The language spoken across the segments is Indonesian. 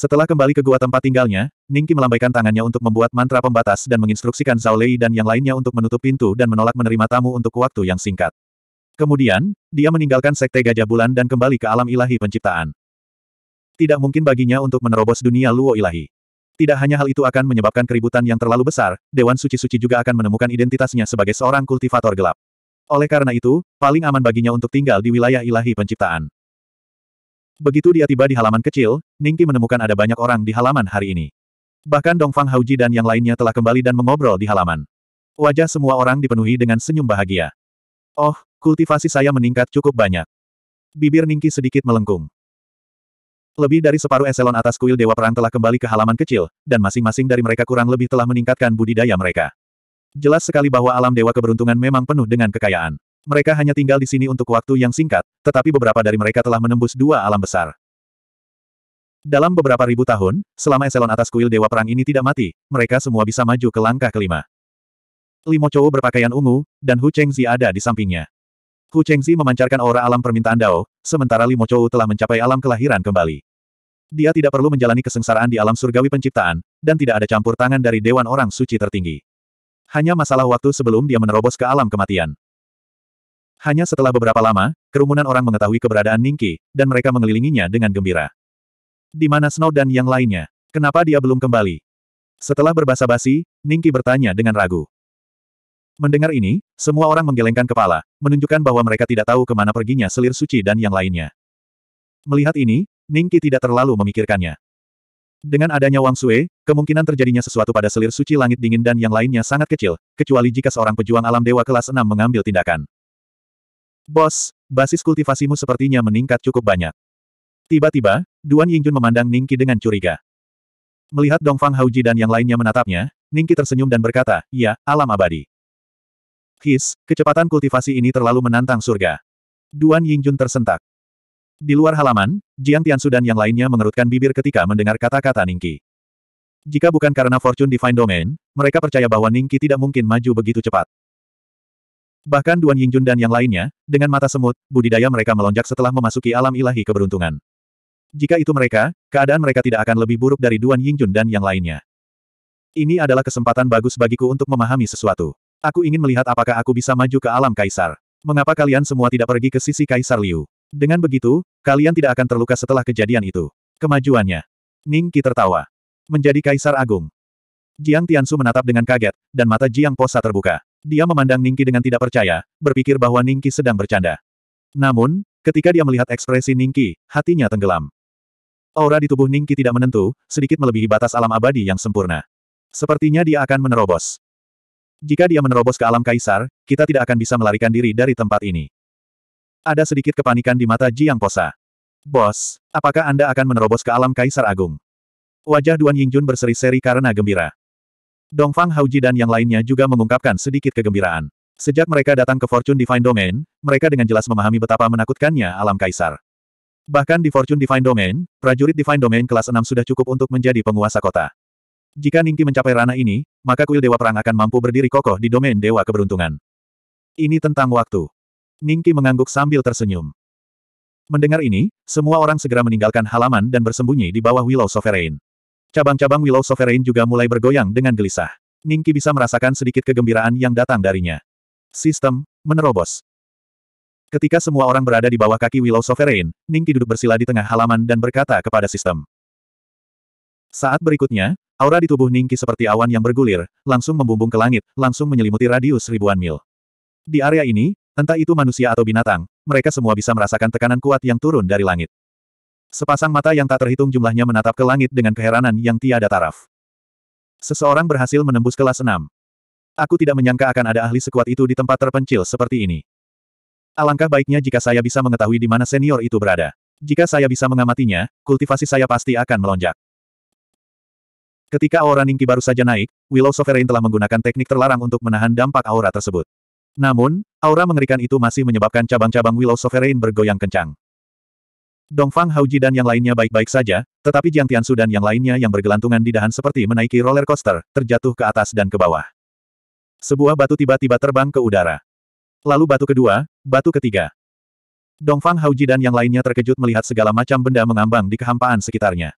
Setelah kembali ke gua tempat tinggalnya, Ningki melambaikan tangannya untuk membuat mantra pembatas dan menginstruksikan Zhao Lei dan yang lainnya untuk menutup pintu dan menolak menerima tamu untuk waktu yang singkat. Kemudian, dia meninggalkan Sekte Gajah Bulan dan kembali ke alam ilahi penciptaan. Tidak mungkin baginya untuk menerobos dunia Luo ilahi. Tidak hanya hal itu akan menyebabkan keributan yang terlalu besar, Dewan Suci-Suci juga akan menemukan identitasnya sebagai seorang kultivator gelap. Oleh karena itu, paling aman baginya untuk tinggal di wilayah ilahi penciptaan. Begitu dia tiba di halaman kecil, Ningki menemukan ada banyak orang di halaman hari ini. Bahkan Dongfang Hauji dan yang lainnya telah kembali dan mengobrol di halaman. Wajah semua orang dipenuhi dengan senyum bahagia. Oh, kultivasi saya meningkat cukup banyak. Bibir Ningki sedikit melengkung. Lebih dari separuh eselon atas kuil Dewa Perang telah kembali ke halaman kecil, dan masing-masing dari mereka kurang lebih telah meningkatkan budidaya mereka. Jelas sekali bahwa alam dewa keberuntungan memang penuh dengan kekayaan. Mereka hanya tinggal di sini untuk waktu yang singkat, tetapi beberapa dari mereka telah menembus dua alam besar. Dalam beberapa ribu tahun, selama eselon atas kuil Dewa Perang ini tidak mati, mereka semua bisa maju ke langkah kelima. Limo Chou berpakaian ungu, dan Hu Chengzi ada di sampingnya. Hu Chengzi memancarkan aura alam permintaan Dao, sementara Limo Chou telah mencapai alam kelahiran kembali. Dia tidak perlu menjalani kesengsaraan di alam surgawi penciptaan, dan tidak ada campur tangan dari Dewan Orang Suci tertinggi. Hanya masalah waktu sebelum dia menerobos ke alam kematian. Hanya setelah beberapa lama, kerumunan orang mengetahui keberadaan Ningki, dan mereka mengelilinginya dengan gembira. Di mana Snow dan yang lainnya? Kenapa dia belum kembali? Setelah berbahasa basi, Ningki bertanya dengan ragu. Mendengar ini, semua orang menggelengkan kepala, menunjukkan bahwa mereka tidak tahu kemana perginya selir suci dan yang lainnya. Melihat ini, Ningki tidak terlalu memikirkannya. Dengan adanya Wang Sue, kemungkinan terjadinya sesuatu pada selir suci langit dingin dan yang lainnya sangat kecil, kecuali jika seorang pejuang alam dewa kelas 6 mengambil tindakan. Bos, basis kultivasimu sepertinya meningkat cukup banyak. Tiba-tiba, Duan Yingjun memandang Ningki dengan curiga. Melihat Dongfang Hauji dan yang lainnya menatapnya, Ningki tersenyum dan berkata, ya, alam abadi. His, kecepatan kultivasi ini terlalu menantang surga. Duan Yingjun tersentak. Di luar halaman, Jiang Tian dan yang lainnya mengerutkan bibir ketika mendengar kata-kata Ningki. Jika bukan karena Fortune Divine Domain, mereka percaya bahwa Ningki tidak mungkin maju begitu cepat. Bahkan Duan Yingjun dan yang lainnya, dengan mata semut, budidaya mereka melonjak setelah memasuki alam ilahi keberuntungan. Jika itu mereka, keadaan mereka tidak akan lebih buruk dari Duan Yingjun dan yang lainnya. Ini adalah kesempatan bagus bagiku untuk memahami sesuatu. Aku ingin melihat apakah aku bisa maju ke alam kaisar. Mengapa kalian semua tidak pergi ke sisi Kaisar Liu? Dengan begitu, kalian tidak akan terluka setelah kejadian itu. Kemajuannya. Ning Qi tertawa. Menjadi Kaisar Agung. Jiang Tiansu menatap dengan kaget, dan mata Jiang Posa terbuka. Dia memandang Ningki dengan tidak percaya, berpikir bahwa Ningki sedang bercanda. Namun, ketika dia melihat ekspresi Ningki, hatinya tenggelam. Aura di tubuh Ningki tidak menentu, sedikit melebihi batas alam abadi yang sempurna. Sepertinya dia akan menerobos. Jika dia menerobos ke alam kaisar, kita tidak akan bisa melarikan diri dari tempat ini. Ada sedikit kepanikan di mata Jiang Posa. Bos, apakah Anda akan menerobos ke alam kaisar agung? Wajah Duan Yingjun berseri-seri karena gembira. Dongfang Hauji dan yang lainnya juga mengungkapkan sedikit kegembiraan. Sejak mereka datang ke Fortune Divine Domain, mereka dengan jelas memahami betapa menakutkannya alam kaisar. Bahkan di Fortune Divine Domain, prajurit Divine Domain kelas 6 sudah cukup untuk menjadi penguasa kota. Jika Ningki mencapai ranah ini, maka kuil Dewa Perang akan mampu berdiri kokoh di domain Dewa Keberuntungan. Ini tentang waktu. Ningki mengangguk sambil tersenyum. Mendengar ini, semua orang segera meninggalkan halaman dan bersembunyi di bawah Willow Sovereign. Cabang-cabang Willow Sovereign juga mulai bergoyang dengan gelisah. Ningki bisa merasakan sedikit kegembiraan yang datang darinya. Sistem, menerobos. Ketika semua orang berada di bawah kaki Willow Sovereign, Ningki duduk bersila di tengah halaman dan berkata kepada sistem. Saat berikutnya, aura di tubuh Ningki seperti awan yang bergulir, langsung membumbung ke langit, langsung menyelimuti radius ribuan mil. Di area ini, entah itu manusia atau binatang, mereka semua bisa merasakan tekanan kuat yang turun dari langit. Sepasang mata yang tak terhitung jumlahnya menatap ke langit dengan keheranan yang tiada taraf. Seseorang berhasil menembus kelas 6. Aku tidak menyangka akan ada ahli sekuat itu di tempat terpencil seperti ini. Alangkah baiknya jika saya bisa mengetahui di mana senior itu berada. Jika saya bisa mengamatinya, kultivasi saya pasti akan melonjak. Ketika aura Ningki baru saja naik, Willow Sovereign telah menggunakan teknik terlarang untuk menahan dampak aura tersebut. Namun, aura mengerikan itu masih menyebabkan cabang-cabang Willow Sovereign bergoyang kencang. Dongfang Hauji dan yang lainnya baik-baik saja, tetapi Jiang Su dan yang lainnya yang bergelantungan di dahan seperti menaiki roller coaster, terjatuh ke atas dan ke bawah. Sebuah batu tiba-tiba terbang ke udara. Lalu batu kedua, batu ketiga. Dongfang Hauji dan yang lainnya terkejut melihat segala macam benda mengambang di kehampaan sekitarnya.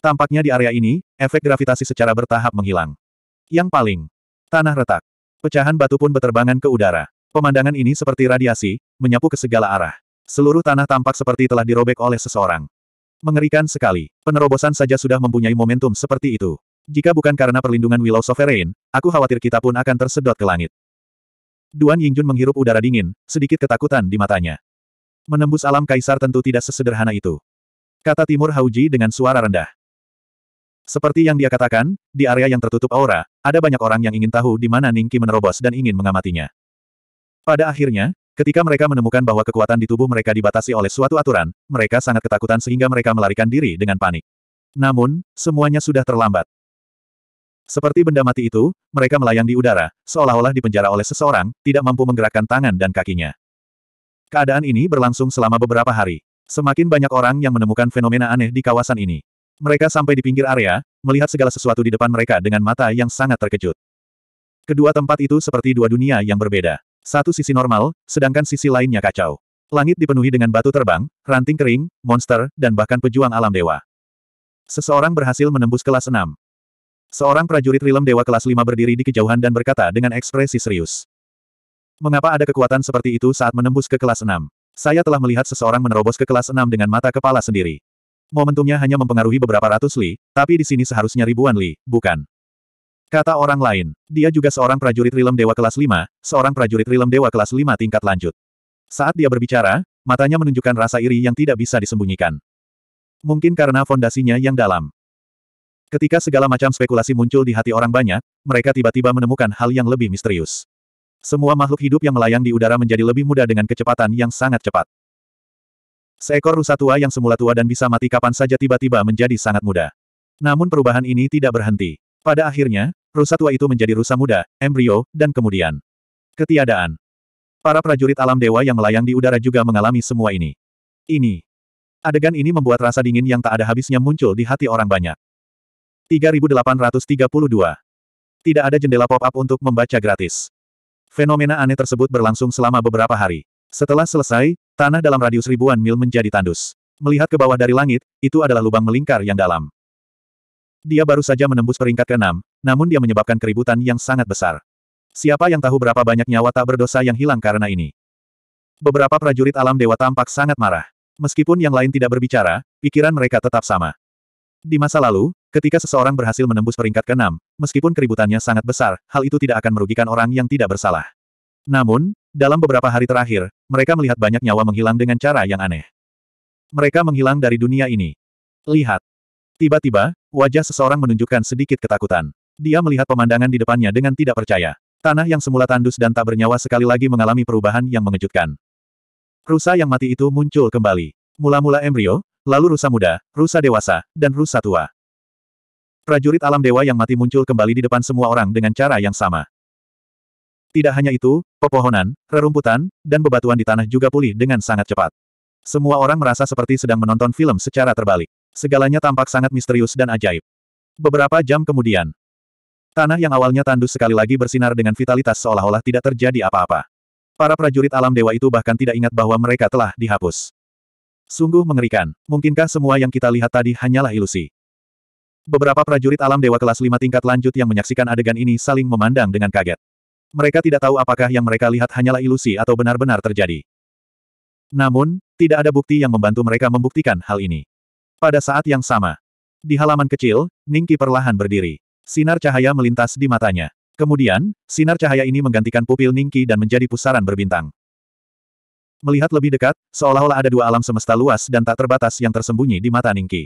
Tampaknya di area ini, efek gravitasi secara bertahap menghilang. Yang paling, tanah retak. Pecahan batu pun beterbangan ke udara. Pemandangan ini seperti radiasi, menyapu ke segala arah. Seluruh tanah tampak seperti telah dirobek oleh seseorang. Mengerikan sekali. Penerobosan saja sudah mempunyai momentum seperti itu. Jika bukan karena perlindungan Willow Sovereign, aku khawatir kita pun akan tersedot ke langit. Duan Yingjun menghirup udara dingin, sedikit ketakutan di matanya. Menembus alam kaisar tentu tidak sesederhana itu. Kata Timur Hauji dengan suara rendah. Seperti yang dia katakan, di area yang tertutup aura, ada banyak orang yang ingin tahu di mana Ningki menerobos dan ingin mengamatinya. Pada akhirnya, Ketika mereka menemukan bahwa kekuatan di tubuh mereka dibatasi oleh suatu aturan, mereka sangat ketakutan sehingga mereka melarikan diri dengan panik. Namun, semuanya sudah terlambat. Seperti benda mati itu, mereka melayang di udara, seolah-olah dipenjara oleh seseorang, tidak mampu menggerakkan tangan dan kakinya. Keadaan ini berlangsung selama beberapa hari. Semakin banyak orang yang menemukan fenomena aneh di kawasan ini. Mereka sampai di pinggir area, melihat segala sesuatu di depan mereka dengan mata yang sangat terkejut. Kedua tempat itu seperti dua dunia yang berbeda. Satu sisi normal, sedangkan sisi lainnya kacau. Langit dipenuhi dengan batu terbang, ranting kering, monster, dan bahkan pejuang alam dewa. Seseorang berhasil menembus kelas 6. Seorang prajurit rilem dewa kelas 5 berdiri di kejauhan dan berkata dengan ekspresi serius. Mengapa ada kekuatan seperti itu saat menembus ke kelas 6? Saya telah melihat seseorang menerobos ke kelas 6 dengan mata kepala sendiri. Momentumnya hanya mempengaruhi beberapa ratus li, tapi di sini seharusnya ribuan li, bukan? Kata orang lain, dia juga seorang prajurit rilem dewa kelas 5, seorang prajurit rilem dewa kelas 5 tingkat lanjut. Saat dia berbicara, matanya menunjukkan rasa iri yang tidak bisa disembunyikan. Mungkin karena fondasinya yang dalam. Ketika segala macam spekulasi muncul di hati orang banyak, mereka tiba-tiba menemukan hal yang lebih misterius. Semua makhluk hidup yang melayang di udara menjadi lebih mudah dengan kecepatan yang sangat cepat. Seekor rusa tua yang semula tua dan bisa mati kapan saja tiba-tiba menjadi sangat mudah. Namun perubahan ini tidak berhenti. Pada akhirnya, rusa tua itu menjadi rusa muda, embrio, dan kemudian ketiadaan. Para prajurit alam dewa yang melayang di udara juga mengalami semua ini. Ini. Adegan ini membuat rasa dingin yang tak ada habisnya muncul di hati orang banyak. 3832. Tidak ada jendela pop-up untuk membaca gratis. Fenomena aneh tersebut berlangsung selama beberapa hari. Setelah selesai, tanah dalam radius ribuan mil menjadi tandus. Melihat ke bawah dari langit, itu adalah lubang melingkar yang dalam. Dia baru saja menembus peringkat ke-6, namun dia menyebabkan keributan yang sangat besar. Siapa yang tahu berapa banyak nyawa tak berdosa yang hilang karena ini? Beberapa prajurit alam dewa tampak sangat marah. Meskipun yang lain tidak berbicara, pikiran mereka tetap sama. Di masa lalu, ketika seseorang berhasil menembus peringkat ke-6, meskipun keributannya sangat besar, hal itu tidak akan merugikan orang yang tidak bersalah. Namun, dalam beberapa hari terakhir, mereka melihat banyak nyawa menghilang dengan cara yang aneh. Mereka menghilang dari dunia ini. Lihat, Tiba-tiba, wajah seseorang menunjukkan sedikit ketakutan. Dia melihat pemandangan di depannya dengan tidak percaya. Tanah yang semula tandus dan tak bernyawa sekali lagi mengalami perubahan yang mengejutkan. Rusa yang mati itu muncul kembali. Mula-mula embrio, lalu rusa muda, rusa dewasa, dan rusa tua. Prajurit alam dewa yang mati muncul kembali di depan semua orang dengan cara yang sama. Tidak hanya itu, pepohonan, rerumputan, dan bebatuan di tanah juga pulih dengan sangat cepat. Semua orang merasa seperti sedang menonton film secara terbalik. Segalanya tampak sangat misterius dan ajaib. Beberapa jam kemudian, tanah yang awalnya tandus sekali lagi bersinar dengan vitalitas seolah-olah tidak terjadi apa-apa. Para prajurit alam dewa itu bahkan tidak ingat bahwa mereka telah dihapus. Sungguh mengerikan. Mungkinkah semua yang kita lihat tadi hanyalah ilusi? Beberapa prajurit alam dewa kelas 5 tingkat lanjut yang menyaksikan adegan ini saling memandang dengan kaget. Mereka tidak tahu apakah yang mereka lihat hanyalah ilusi atau benar-benar terjadi. Namun, tidak ada bukti yang membantu mereka membuktikan hal ini. Pada saat yang sama, di halaman kecil, Ningki perlahan berdiri. Sinar cahaya melintas di matanya. Kemudian, sinar cahaya ini menggantikan pupil Ningki dan menjadi pusaran berbintang. Melihat lebih dekat, seolah-olah ada dua alam semesta luas dan tak terbatas yang tersembunyi di mata Ningki.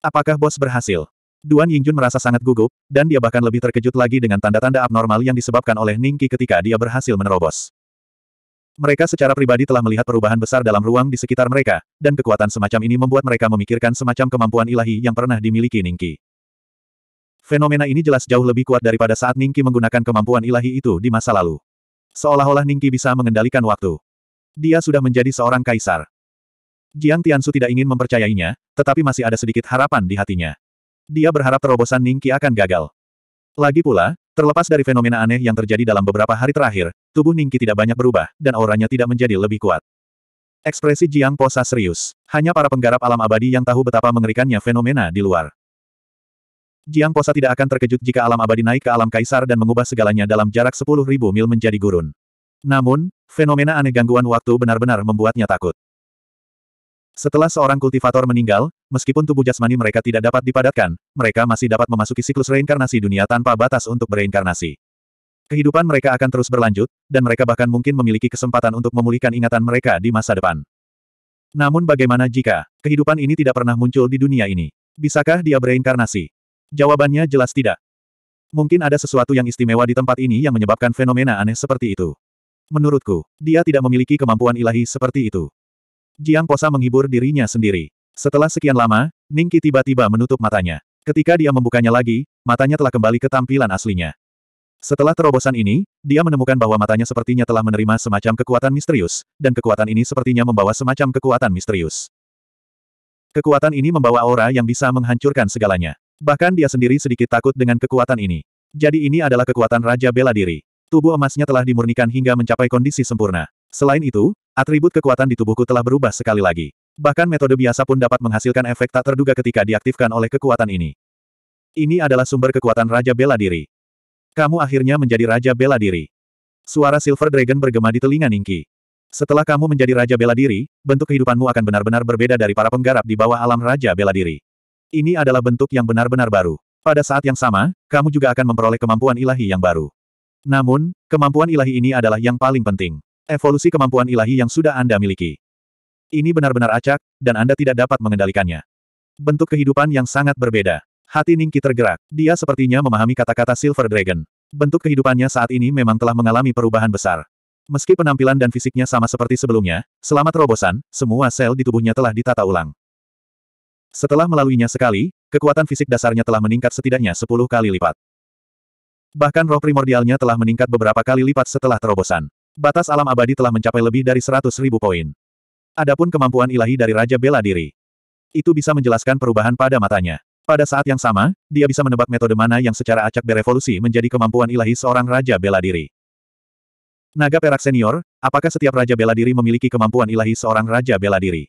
Apakah bos berhasil? Duan Yingjun merasa sangat gugup, dan dia bahkan lebih terkejut lagi dengan tanda-tanda abnormal yang disebabkan oleh Ningki ketika dia berhasil menerobos. Mereka secara pribadi telah melihat perubahan besar dalam ruang di sekitar mereka, dan kekuatan semacam ini membuat mereka memikirkan semacam kemampuan ilahi yang pernah dimiliki Ningki. Fenomena ini jelas jauh lebih kuat daripada saat Ningki menggunakan kemampuan ilahi itu di masa lalu. Seolah-olah Ningki bisa mengendalikan waktu. Dia sudah menjadi seorang kaisar. Jiang Tiansu tidak ingin mempercayainya, tetapi masih ada sedikit harapan di hatinya. Dia berharap terobosan Ningki akan gagal. Lagi pula, Terlepas dari fenomena aneh yang terjadi dalam beberapa hari terakhir, tubuh Ningki tidak banyak berubah, dan auranya tidak menjadi lebih kuat. Ekspresi Jiang Posa serius. Hanya para penggarap alam abadi yang tahu betapa mengerikannya fenomena di luar. Jiang Posa tidak akan terkejut jika alam abadi naik ke alam kaisar dan mengubah segalanya dalam jarak 10.000 mil menjadi gurun. Namun, fenomena aneh gangguan waktu benar-benar membuatnya takut. Setelah seorang kultivator meninggal, meskipun tubuh jasmani mereka tidak dapat dipadatkan, mereka masih dapat memasuki siklus reinkarnasi dunia tanpa batas untuk bereinkarnasi. Kehidupan mereka akan terus berlanjut, dan mereka bahkan mungkin memiliki kesempatan untuk memulihkan ingatan mereka di masa depan. Namun bagaimana jika kehidupan ini tidak pernah muncul di dunia ini? Bisakah dia bereinkarnasi? Jawabannya jelas tidak. Mungkin ada sesuatu yang istimewa di tempat ini yang menyebabkan fenomena aneh seperti itu. Menurutku, dia tidak memiliki kemampuan ilahi seperti itu. Jiang Posa menghibur dirinya sendiri. Setelah sekian lama, Ningki tiba-tiba menutup matanya. Ketika dia membukanya lagi, matanya telah kembali ke tampilan aslinya. Setelah terobosan ini, dia menemukan bahwa matanya sepertinya telah menerima semacam kekuatan misterius, dan kekuatan ini sepertinya membawa semacam kekuatan misterius. Kekuatan ini membawa aura yang bisa menghancurkan segalanya. Bahkan dia sendiri sedikit takut dengan kekuatan ini. Jadi ini adalah kekuatan Raja Bela Diri. Tubuh emasnya telah dimurnikan hingga mencapai kondisi sempurna. Selain itu, atribut kekuatan di tubuhku telah berubah sekali lagi. Bahkan metode biasa pun dapat menghasilkan efek tak terduga ketika diaktifkan oleh kekuatan ini. Ini adalah sumber kekuatan Raja Bela Diri. Kamu akhirnya menjadi Raja Bela Diri. Suara Silver Dragon bergema di telinga Ningki. Setelah kamu menjadi Raja Bela Diri, bentuk kehidupanmu akan benar-benar berbeda dari para penggarap di bawah alam Raja Bela Diri. Ini adalah bentuk yang benar-benar baru. Pada saat yang sama, kamu juga akan memperoleh kemampuan ilahi yang baru. Namun, kemampuan ilahi ini adalah yang paling penting. Evolusi kemampuan ilahi yang sudah Anda miliki. Ini benar-benar acak, dan Anda tidak dapat mengendalikannya. Bentuk kehidupan yang sangat berbeda. Hati Ningki tergerak. Dia sepertinya memahami kata-kata Silver Dragon. Bentuk kehidupannya saat ini memang telah mengalami perubahan besar. Meski penampilan dan fisiknya sama seperti sebelumnya, selama terobosan, semua sel di tubuhnya telah ditata ulang. Setelah melaluinya sekali, kekuatan fisik dasarnya telah meningkat setidaknya 10 kali lipat. Bahkan roh primordialnya telah meningkat beberapa kali lipat setelah terobosan. Batas alam abadi telah mencapai lebih dari ribu poin. Adapun kemampuan ilahi dari Raja Bela Diri. Itu bisa menjelaskan perubahan pada matanya. Pada saat yang sama, dia bisa menebak metode mana yang secara acak berevolusi menjadi kemampuan ilahi seorang Raja Bela Diri. Naga Perak Senior, apakah setiap Raja Bela Diri memiliki kemampuan ilahi seorang Raja Bela Diri?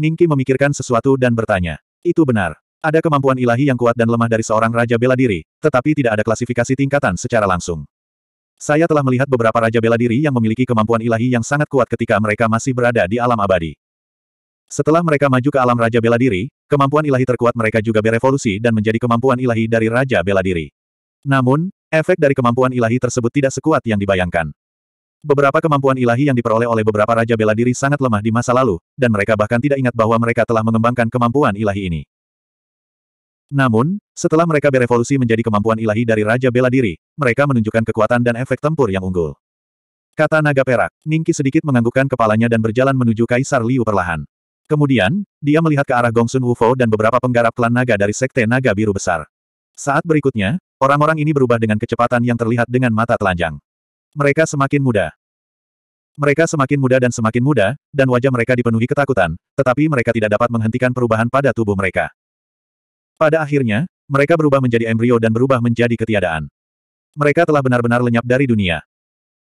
Ningki memikirkan sesuatu dan bertanya. Itu benar. Ada kemampuan ilahi yang kuat dan lemah dari seorang Raja Bela Diri, tetapi tidak ada klasifikasi tingkatan secara langsung. Saya telah melihat beberapa raja bela diri yang memiliki kemampuan ilahi yang sangat kuat ketika mereka masih berada di alam abadi. Setelah mereka maju ke alam raja bela diri, kemampuan ilahi terkuat mereka juga berevolusi dan menjadi kemampuan ilahi dari raja bela diri. Namun, efek dari kemampuan ilahi tersebut tidak sekuat yang dibayangkan. Beberapa kemampuan ilahi yang diperoleh oleh beberapa raja bela diri sangat lemah di masa lalu, dan mereka bahkan tidak ingat bahwa mereka telah mengembangkan kemampuan ilahi ini. Namun, setelah mereka berevolusi menjadi kemampuan ilahi dari Raja Bela Diri, mereka menunjukkan kekuatan dan efek tempur yang unggul. Kata naga perak, Ningki sedikit menganggukkan kepalanya dan berjalan menuju Kaisar Liu perlahan. Kemudian, dia melihat ke arah Gongsun Wufo dan beberapa penggarap klan naga dari Sekte Naga Biru Besar. Saat berikutnya, orang-orang ini berubah dengan kecepatan yang terlihat dengan mata telanjang. Mereka semakin muda. Mereka semakin muda dan semakin muda, dan wajah mereka dipenuhi ketakutan, tetapi mereka tidak dapat menghentikan perubahan pada tubuh mereka. Pada akhirnya, mereka berubah menjadi embrio dan berubah menjadi ketiadaan. Mereka telah benar-benar lenyap dari dunia.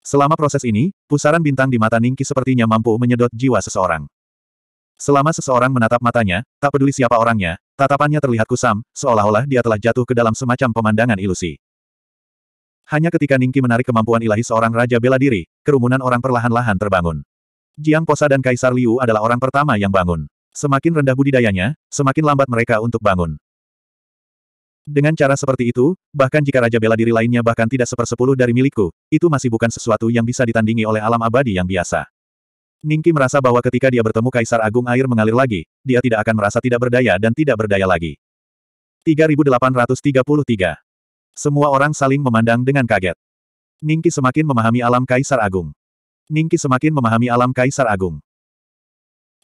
Selama proses ini, pusaran bintang di mata Ningki sepertinya mampu menyedot jiwa seseorang. Selama seseorang menatap matanya, tak peduli siapa orangnya, tatapannya terlihat kusam, seolah-olah dia telah jatuh ke dalam semacam pemandangan ilusi. Hanya ketika Ningki menarik kemampuan ilahi seorang raja bela diri, kerumunan orang perlahan-lahan terbangun. Jiang Posa dan Kaisar Liu adalah orang pertama yang bangun. Semakin rendah budidayanya, semakin lambat mereka untuk bangun. Dengan cara seperti itu, bahkan jika Raja Bela Diri lainnya bahkan tidak sepersepuluh dari milikku, itu masih bukan sesuatu yang bisa ditandingi oleh alam abadi yang biasa. Ningki merasa bahwa ketika dia bertemu Kaisar Agung air mengalir lagi, dia tidak akan merasa tidak berdaya dan tidak berdaya lagi. 3833 Semua orang saling memandang dengan kaget. Ningki semakin memahami alam Kaisar Agung. Ningki semakin memahami alam Kaisar Agung.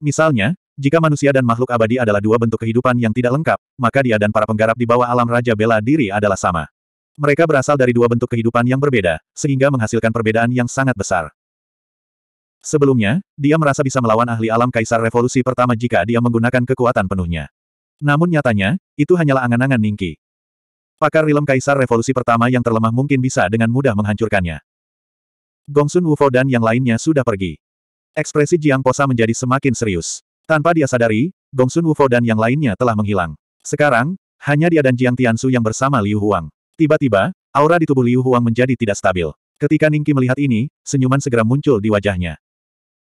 Misalnya, jika manusia dan makhluk abadi adalah dua bentuk kehidupan yang tidak lengkap, maka dia dan para penggarap di bawah alam Raja Bela Diri adalah sama. Mereka berasal dari dua bentuk kehidupan yang berbeda, sehingga menghasilkan perbedaan yang sangat besar. Sebelumnya, dia merasa bisa melawan ahli alam Kaisar Revolusi pertama jika dia menggunakan kekuatan penuhnya. Namun nyatanya, itu hanyalah angan-angan Ningki. Pakar rilem Kaisar Revolusi pertama yang terlemah mungkin bisa dengan mudah menghancurkannya. Gongsun Wufo dan yang lainnya sudah pergi. Ekspresi Jiang Posa menjadi semakin serius. Tanpa dia sadari, Gongsun Wufo dan yang lainnya telah menghilang. Sekarang, hanya dia dan Jiang Tiansu yang bersama Liu Huang. Tiba-tiba, aura di tubuh Liu Huang menjadi tidak stabil. Ketika Ningki melihat ini, senyuman segera muncul di wajahnya.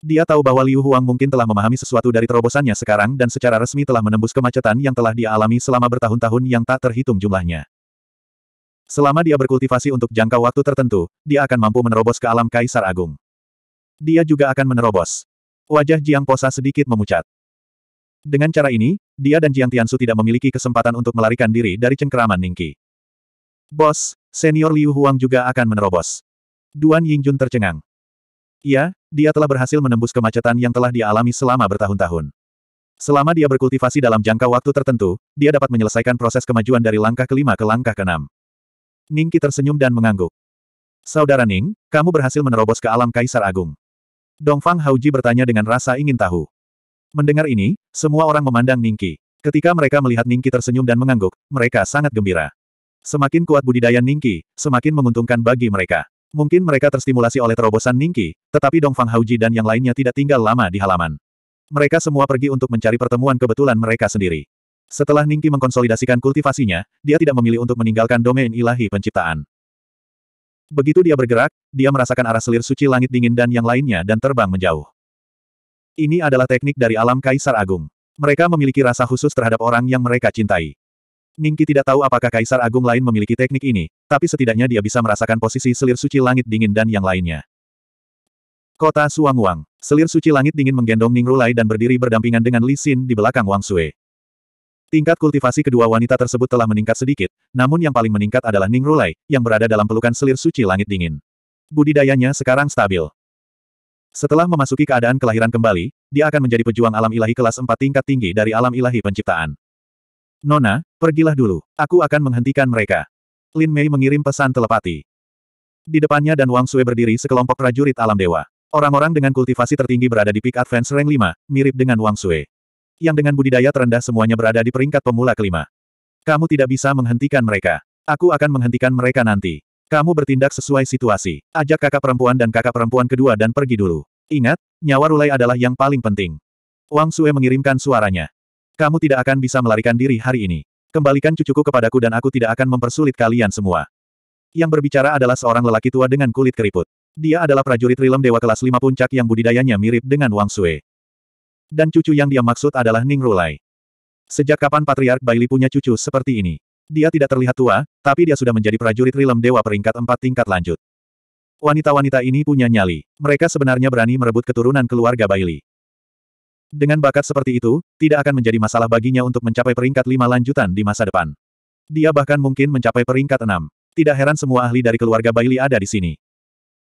Dia tahu bahwa Liu Huang mungkin telah memahami sesuatu dari terobosannya sekarang dan secara resmi telah menembus kemacetan yang telah dia alami selama bertahun-tahun yang tak terhitung jumlahnya. Selama dia berkultivasi untuk jangka waktu tertentu, dia akan mampu menerobos ke alam Kaisar Agung. Dia juga akan menerobos. Wajah Jiang Posa sedikit memucat. Dengan cara ini, dia dan Jiang Tiansu tidak memiliki kesempatan untuk melarikan diri dari cengkeraman Ningki. Bos, senior Liu Huang juga akan menerobos. Duan Yingjun tercengang. Ya, dia telah berhasil menembus kemacetan yang telah dialami selama bertahun-tahun. Selama dia berkultivasi dalam jangka waktu tertentu, dia dapat menyelesaikan proses kemajuan dari langkah kelima ke langkah keenam. Ningki tersenyum dan mengangguk. Saudara Ning, kamu berhasil menerobos ke alam Kaisar Agung. Dongfang Hauji bertanya dengan rasa ingin tahu. Mendengar ini, semua orang memandang Ningki. Ketika mereka melihat Ningki tersenyum dan mengangguk, mereka sangat gembira. Semakin kuat budidaya Ningki, semakin menguntungkan bagi mereka. Mungkin mereka terstimulasi oleh terobosan Ningki, tetapi Dongfang Hauji dan yang lainnya tidak tinggal lama di halaman. Mereka semua pergi untuk mencari pertemuan kebetulan mereka sendiri. Setelah Ningki mengkonsolidasikan kultivasinya, dia tidak memilih untuk meninggalkan domain ilahi penciptaan. Begitu dia bergerak, dia merasakan arah selir suci langit dingin dan yang lainnya dan terbang menjauh. Ini adalah teknik dari alam Kaisar Agung. Mereka memiliki rasa khusus terhadap orang yang mereka cintai. Ningki tidak tahu apakah Kaisar Agung lain memiliki teknik ini, tapi setidaknya dia bisa merasakan posisi selir suci langit dingin dan yang lainnya. Kota Suangwang. Selir suci langit dingin menggendong Ning Rulai dan berdiri berdampingan dengan Li Xin di belakang Wang Sue. Tingkat kultivasi kedua wanita tersebut telah meningkat sedikit, namun yang paling meningkat adalah Ning Rulai, yang berada dalam pelukan selir suci langit dingin. Budidayanya sekarang stabil. Setelah memasuki keadaan kelahiran kembali, dia akan menjadi pejuang alam ilahi kelas 4 tingkat tinggi dari alam ilahi penciptaan. Nona, pergilah dulu. Aku akan menghentikan mereka. Lin Mei mengirim pesan telepati. Di depannya dan Wang Sui berdiri sekelompok prajurit alam dewa. Orang-orang dengan kultivasi tertinggi berada di peak advance rank 5, mirip dengan Wang Sui yang dengan budidaya terendah semuanya berada di peringkat pemula kelima. Kamu tidak bisa menghentikan mereka. Aku akan menghentikan mereka nanti. Kamu bertindak sesuai situasi. Ajak kakak perempuan dan kakak perempuan kedua dan pergi dulu. Ingat, nyawa Rulai adalah yang paling penting. Wang Sue mengirimkan suaranya. Kamu tidak akan bisa melarikan diri hari ini. Kembalikan cucuku kepadaku dan aku tidak akan mempersulit kalian semua. Yang berbicara adalah seorang lelaki tua dengan kulit keriput. Dia adalah prajurit Rilem Dewa kelas Lima puncak yang budidayanya mirip dengan Wang Sue. Dan cucu yang dia maksud adalah Ning Rulai. Sejak kapan Patriark Baili punya cucu seperti ini? Dia tidak terlihat tua, tapi dia sudah menjadi prajurit Rilem Dewa peringkat empat tingkat lanjut. Wanita-wanita ini punya nyali. Mereka sebenarnya berani merebut keturunan keluarga Baili. Dengan bakat seperti itu, tidak akan menjadi masalah baginya untuk mencapai peringkat lima lanjutan di masa depan. Dia bahkan mungkin mencapai peringkat enam. Tidak heran semua ahli dari keluarga Baili ada di sini.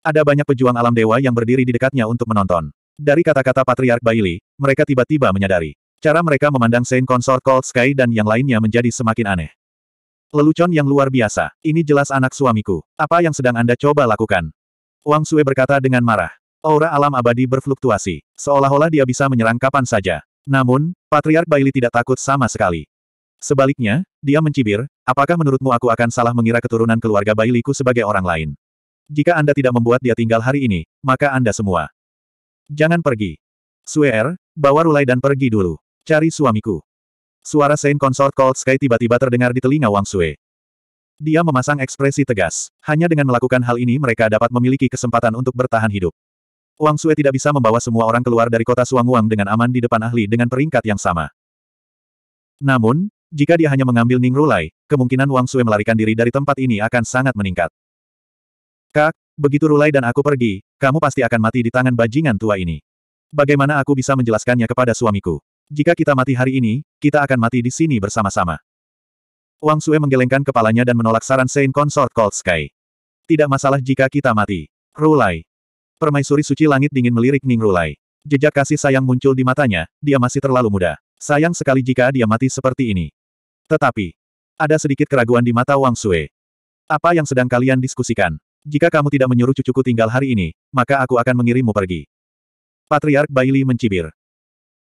Ada banyak pejuang alam dewa yang berdiri di dekatnya untuk menonton. Dari kata-kata Patriark Bailey, mereka tiba-tiba menyadari. Cara mereka memandang Saint Consort Cold Sky dan yang lainnya menjadi semakin aneh. Lelucon yang luar biasa, ini jelas anak suamiku. Apa yang sedang Anda coba lakukan? Wang Sue berkata dengan marah. Aura alam abadi berfluktuasi, seolah-olah dia bisa menyerang kapan saja. Namun, Patriark Bailey tidak takut sama sekali. Sebaliknya, dia mencibir, apakah menurutmu aku akan salah mengira keturunan keluarga Baileyku sebagai orang lain? Jika Anda tidak membuat dia tinggal hari ini, maka Anda semua Jangan pergi. Su'er, bawa Rulai dan pergi dulu. Cari suamiku. Suara Saint Consort Cold Sky tiba-tiba terdengar di telinga Wang Sue. Dia memasang ekspresi tegas. Hanya dengan melakukan hal ini mereka dapat memiliki kesempatan untuk bertahan hidup. Wang Sue tidak bisa membawa semua orang keluar dari kota Wang dengan aman di depan ahli dengan peringkat yang sama. Namun, jika dia hanya mengambil Ning Rulai, kemungkinan Wang Sue melarikan diri dari tempat ini akan sangat meningkat. Kak, begitu Rulai dan aku pergi, kamu pasti akan mati di tangan bajingan tua ini. Bagaimana aku bisa menjelaskannya kepada suamiku? Jika kita mati hari ini, kita akan mati di sini bersama-sama. Wang Sue menggelengkan kepalanya dan menolak saran Saint Consort Cold Sky. Tidak masalah jika kita mati. Rulai. Permaisuri suci langit dingin melirik Ning Rulai. Jejak kasih sayang muncul di matanya, dia masih terlalu muda. Sayang sekali jika dia mati seperti ini. Tetapi, ada sedikit keraguan di mata Wang Sue. Apa yang sedang kalian diskusikan? Jika kamu tidak menyuruh cucuku tinggal hari ini, maka aku akan mengirimmu pergi. Patriark Bailey mencibir.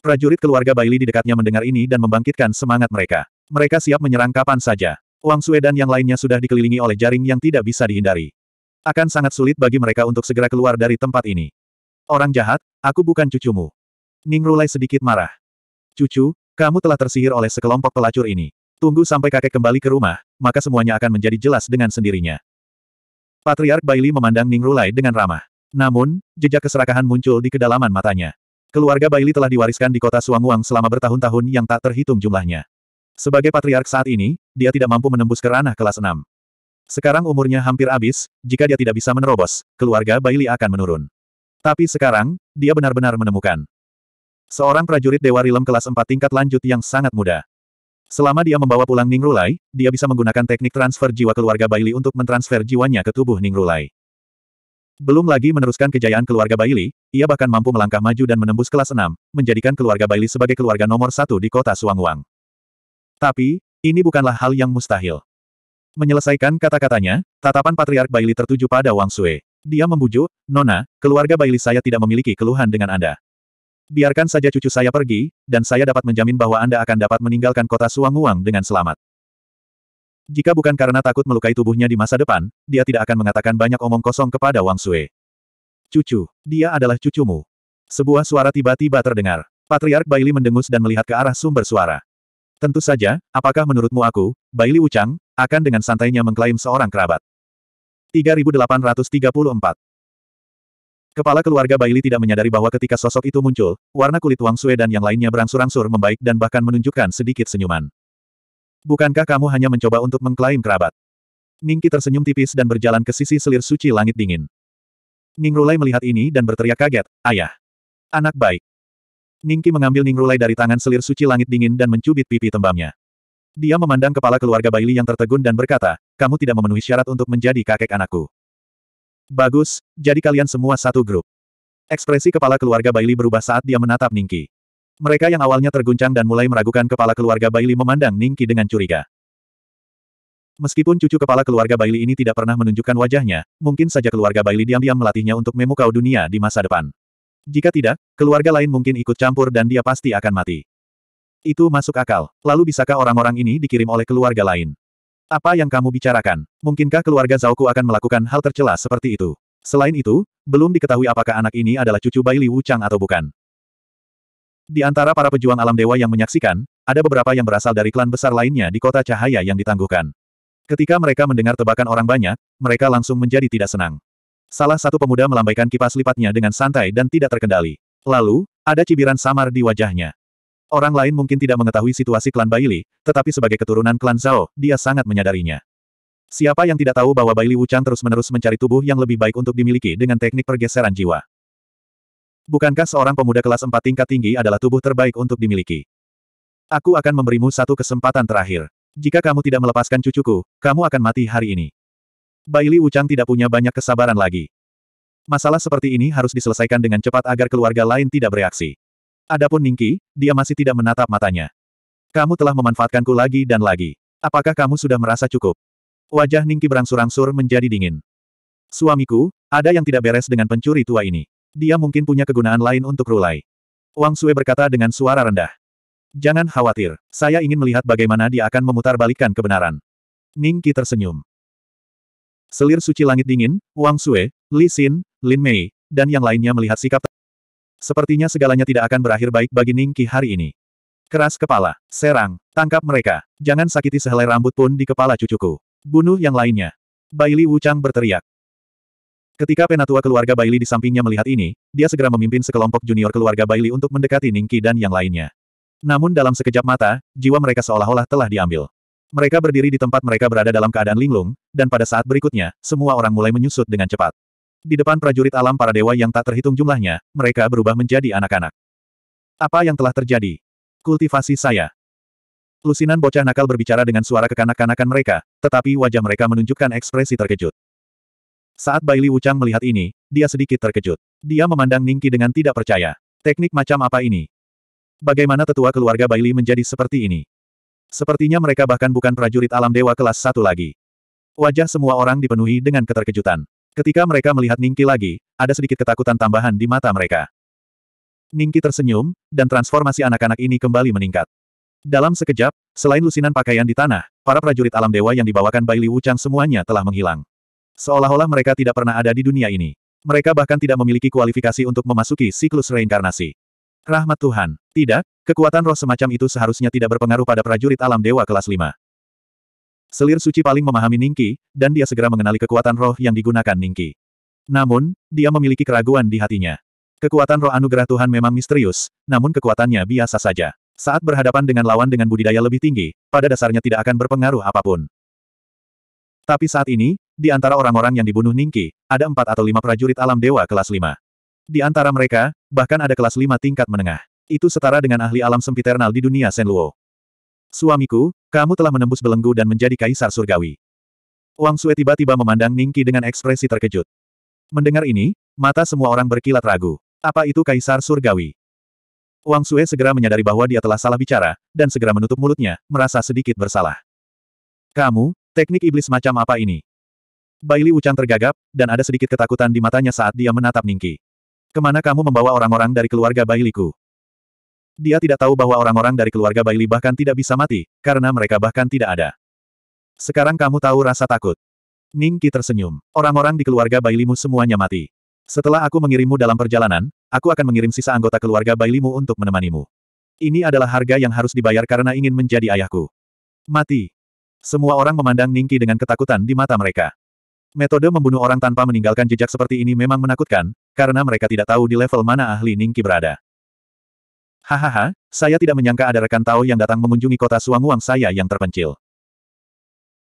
Prajurit keluarga Bailey di dekatnya mendengar ini dan membangkitkan semangat mereka. Mereka siap menyerang kapan saja. Wang Sue dan yang lainnya sudah dikelilingi oleh jaring yang tidak bisa dihindari. Akan sangat sulit bagi mereka untuk segera keluar dari tempat ini. Orang jahat, aku bukan cucumu. Ning Rulai sedikit marah. Cucu, kamu telah tersihir oleh sekelompok pelacur ini. Tunggu sampai kakek kembali ke rumah, maka semuanya akan menjadi jelas dengan sendirinya. Patriark Bailey memandang Ning Rulai dengan ramah. Namun, jejak keserakahan muncul di kedalaman matanya. Keluarga Bailey telah diwariskan di kota Suanguang selama bertahun-tahun yang tak terhitung jumlahnya. Sebagai patriark saat ini, dia tidak mampu menembus ke ranah kelas 6. Sekarang umurnya hampir habis, jika dia tidak bisa menerobos, keluarga Bailey akan menurun. Tapi sekarang, dia benar-benar menemukan. Seorang prajurit Dewa Rilem kelas 4 tingkat lanjut yang sangat muda. Selama dia membawa pulang Ning Rulai, dia bisa menggunakan teknik transfer jiwa keluarga Baili untuk mentransfer jiwanya ke tubuh Ning Rulai. Belum lagi meneruskan kejayaan keluarga Baili, ia bahkan mampu melangkah maju dan menembus kelas 6, menjadikan keluarga Baili sebagai keluarga nomor satu di kota Suangwang. Tapi, ini bukanlah hal yang mustahil. Menyelesaikan kata-katanya, tatapan Patriark Baili tertuju pada Wang Sui. Dia membujuk, Nona, keluarga Baili saya tidak memiliki keluhan dengan Anda. Biarkan saja cucu saya pergi, dan saya dapat menjamin bahwa Anda akan dapat meninggalkan kota Suanguang dengan selamat. Jika bukan karena takut melukai tubuhnya di masa depan, dia tidak akan mengatakan banyak omong kosong kepada Wang Sue. Cucu, dia adalah cucumu. Sebuah suara tiba-tiba terdengar. Patriark Baili mendengus dan melihat ke arah sumber suara. Tentu saja, apakah menurutmu aku, Baili Ucang, akan dengan santainya mengklaim seorang kerabat. 3834 Kepala keluarga Bailey tidak menyadari bahwa ketika sosok itu muncul, warna kulit Wang Sue dan yang lainnya berangsur-angsur membaik dan bahkan menunjukkan sedikit senyuman. Bukankah kamu hanya mencoba untuk mengklaim kerabat? Ningki tersenyum tipis dan berjalan ke sisi selir suci langit dingin. Ning Rulai melihat ini dan berteriak kaget, Ayah! Anak baik! Ningki mengambil Ning Rulai dari tangan selir suci langit dingin dan mencubit pipi tembamnya. Dia memandang kepala keluarga Bailey yang tertegun dan berkata, kamu tidak memenuhi syarat untuk menjadi kakek anakku. Bagus, jadi kalian semua satu grup. Ekspresi kepala keluarga Bailey berubah saat dia menatap Ningki. Mereka yang awalnya terguncang dan mulai meragukan kepala keluarga Bailey memandang Ningki dengan curiga. Meskipun cucu kepala keluarga Bailey ini tidak pernah menunjukkan wajahnya, mungkin saja keluarga Bailey diam-diam melatihnya untuk memukau dunia di masa depan. Jika tidak, keluarga lain mungkin ikut campur dan dia pasti akan mati. Itu masuk akal. Lalu bisakah orang-orang ini dikirim oleh keluarga lain? Apa yang kamu bicarakan? Mungkinkah keluarga Zhaoku akan melakukan hal tercela seperti itu? Selain itu, belum diketahui apakah anak ini adalah cucu Bai Li Wuchang atau bukan. Di antara para pejuang alam dewa yang menyaksikan, ada beberapa yang berasal dari klan besar lainnya di kota cahaya yang ditangguhkan. Ketika mereka mendengar tebakan orang banyak, mereka langsung menjadi tidak senang. Salah satu pemuda melambaikan kipas lipatnya dengan santai dan tidak terkendali. Lalu, ada cibiran samar di wajahnya. Orang lain mungkin tidak mengetahui situasi klan Baili, tetapi sebagai keturunan klan Zhao, dia sangat menyadarinya. Siapa yang tidak tahu bahwa Baili Wuchang terus-menerus mencari tubuh yang lebih baik untuk dimiliki dengan teknik pergeseran jiwa? Bukankah seorang pemuda kelas 4 tingkat tinggi adalah tubuh terbaik untuk dimiliki? Aku akan memberimu satu kesempatan terakhir. Jika kamu tidak melepaskan cucuku, kamu akan mati hari ini. Baili Wuchang tidak punya banyak kesabaran lagi. Masalah seperti ini harus diselesaikan dengan cepat agar keluarga lain tidak bereaksi. Adapun Ningki, dia masih tidak menatap matanya. Kamu telah memanfaatkanku lagi dan lagi. Apakah kamu sudah merasa cukup? Wajah Ningki berangsur-angsur menjadi dingin. Suamiku, ada yang tidak beres dengan pencuri tua ini. Dia mungkin punya kegunaan lain untuk Rulai. Wang Sue berkata dengan suara rendah. Jangan khawatir, saya ingin melihat bagaimana dia akan memutarbalikkan kebenaran. Ningki tersenyum. Selir suci langit dingin, Wang Sue, Li Xin, Lin Mei, dan yang lainnya melihat sikap Sepertinya segalanya tidak akan berakhir baik bagi Ningki hari ini. Keras kepala, serang, tangkap mereka. Jangan sakiti sehelai rambut pun di kepala cucuku. Bunuh yang lainnya. Baili Wuchang berteriak. Ketika penatua keluarga Baili di sampingnya melihat ini, dia segera memimpin sekelompok junior keluarga Baili untuk mendekati Ningki dan yang lainnya. Namun dalam sekejap mata, jiwa mereka seolah-olah telah diambil. Mereka berdiri di tempat mereka berada dalam keadaan linglung, dan pada saat berikutnya, semua orang mulai menyusut dengan cepat. Di depan prajurit alam para dewa yang tak terhitung jumlahnya, mereka berubah menjadi anak-anak. Apa yang telah terjadi? Kultivasi saya. Lusinan bocah nakal berbicara dengan suara kekanak-kanakan mereka, tetapi wajah mereka menunjukkan ekspresi terkejut. Saat Baili Wuchang melihat ini, dia sedikit terkejut. Dia memandang Ningki dengan tidak percaya. Teknik macam apa ini? Bagaimana tetua keluarga Baili menjadi seperti ini? Sepertinya mereka bahkan bukan prajurit alam dewa kelas satu lagi. Wajah semua orang dipenuhi dengan keterkejutan. Ketika mereka melihat Ningki lagi, ada sedikit ketakutan tambahan di mata mereka. Ningki tersenyum, dan transformasi anak-anak ini kembali meningkat. Dalam sekejap, selain lusinan pakaian di tanah, para prajurit alam dewa yang dibawakan Bai Li Wuchang semuanya telah menghilang. Seolah-olah mereka tidak pernah ada di dunia ini. Mereka bahkan tidak memiliki kualifikasi untuk memasuki siklus reinkarnasi. Rahmat Tuhan. Tidak, kekuatan roh semacam itu seharusnya tidak berpengaruh pada prajurit alam dewa kelas 5. Selir suci paling memahami Ningki, dan dia segera mengenali kekuatan roh yang digunakan Ningki. Namun, dia memiliki keraguan di hatinya. Kekuatan roh anugerah Tuhan memang misterius, namun kekuatannya biasa saja. Saat berhadapan dengan lawan dengan budidaya lebih tinggi, pada dasarnya tidak akan berpengaruh apapun. Tapi saat ini, di antara orang-orang yang dibunuh Ningki, ada empat atau lima prajurit alam dewa kelas lima. Di antara mereka, bahkan ada kelas lima tingkat menengah. Itu setara dengan ahli alam sempiternal di dunia Senluo. Suamiku, kamu telah menembus belenggu dan menjadi kaisar surgawi. Wang Sue tiba-tiba memandang Ningki dengan ekspresi terkejut. Mendengar ini, mata semua orang berkilat ragu. Apa itu kaisar surgawi? Wang Sue segera menyadari bahwa dia telah salah bicara, dan segera menutup mulutnya, merasa sedikit bersalah. Kamu, teknik iblis macam apa ini? Bailey Ucang tergagap, dan ada sedikit ketakutan di matanya saat dia menatap Ningki. Kemana kamu membawa orang-orang dari keluarga Bailiku? Dia tidak tahu bahwa orang-orang dari keluarga Baili bahkan tidak bisa mati, karena mereka bahkan tidak ada. Sekarang kamu tahu rasa takut. Ningki tersenyum. Orang-orang di keluarga Bailimu semuanya mati. Setelah aku mengirimmu dalam perjalanan, aku akan mengirim sisa anggota keluarga Bailimu untuk menemanimu. Ini adalah harga yang harus dibayar karena ingin menjadi ayahku. Mati. Semua orang memandang Ningki dengan ketakutan di mata mereka. Metode membunuh orang tanpa meninggalkan jejak seperti ini memang menakutkan, karena mereka tidak tahu di level mana ahli Ningki berada. Hahaha, saya tidak menyangka ada rekan Tao yang datang mengunjungi kota Suanguang saya yang terpencil.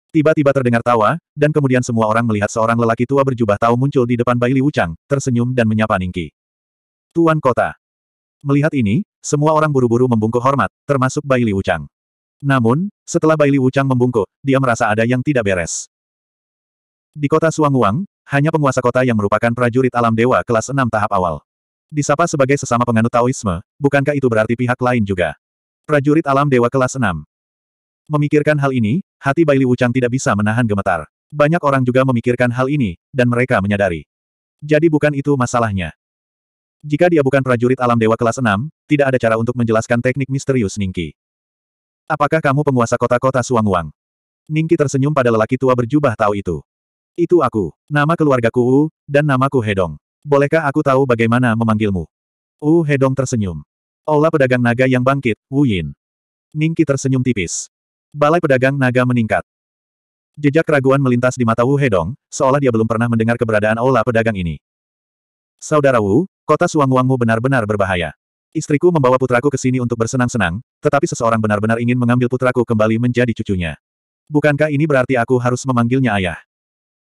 Tiba-tiba terdengar tawa, dan kemudian semua orang melihat seorang lelaki tua berjubah Tao muncul di depan Bailey Wuchang, tersenyum dan menyapa Ningki. Tuan kota. Melihat ini, semua orang buru-buru membungkuk hormat, termasuk Bailey Wuchang. Namun, setelah Bailey Wuchang membungkuk, dia merasa ada yang tidak beres. Di kota Suanguang, hanya penguasa kota yang merupakan prajurit alam dewa kelas 6 tahap awal. Disapa sebagai sesama penganut Taoisme, bukankah itu berarti pihak lain juga? Prajurit alam dewa kelas 6. Memikirkan hal ini, hati Baili Wuchang tidak bisa menahan gemetar. Banyak orang juga memikirkan hal ini, dan mereka menyadari. Jadi bukan itu masalahnya. Jika dia bukan prajurit alam dewa kelas 6, tidak ada cara untuk menjelaskan teknik misterius Ningki. Apakah kamu penguasa kota-kota Suanguang? Ningki tersenyum pada lelaki tua berjubah tahu itu. Itu aku, nama keluargaku Wu, dan namaku Hedong. Bolehkah aku tahu bagaimana memanggilmu? Wu uh, Hedong tersenyum. Aula pedagang naga yang bangkit, Wu Yin. Ningki tersenyum tipis. Balai pedagang naga meningkat. Jejak keraguan melintas di mata Wu Hedong, seolah dia belum pernah mendengar keberadaan aula pedagang ini. Saudara Wu, kota suang Suangwangmu benar-benar berbahaya. Istriku membawa putraku ke sini untuk bersenang-senang, tetapi seseorang benar-benar ingin mengambil putraku kembali menjadi cucunya. Bukankah ini berarti aku harus memanggilnya ayah?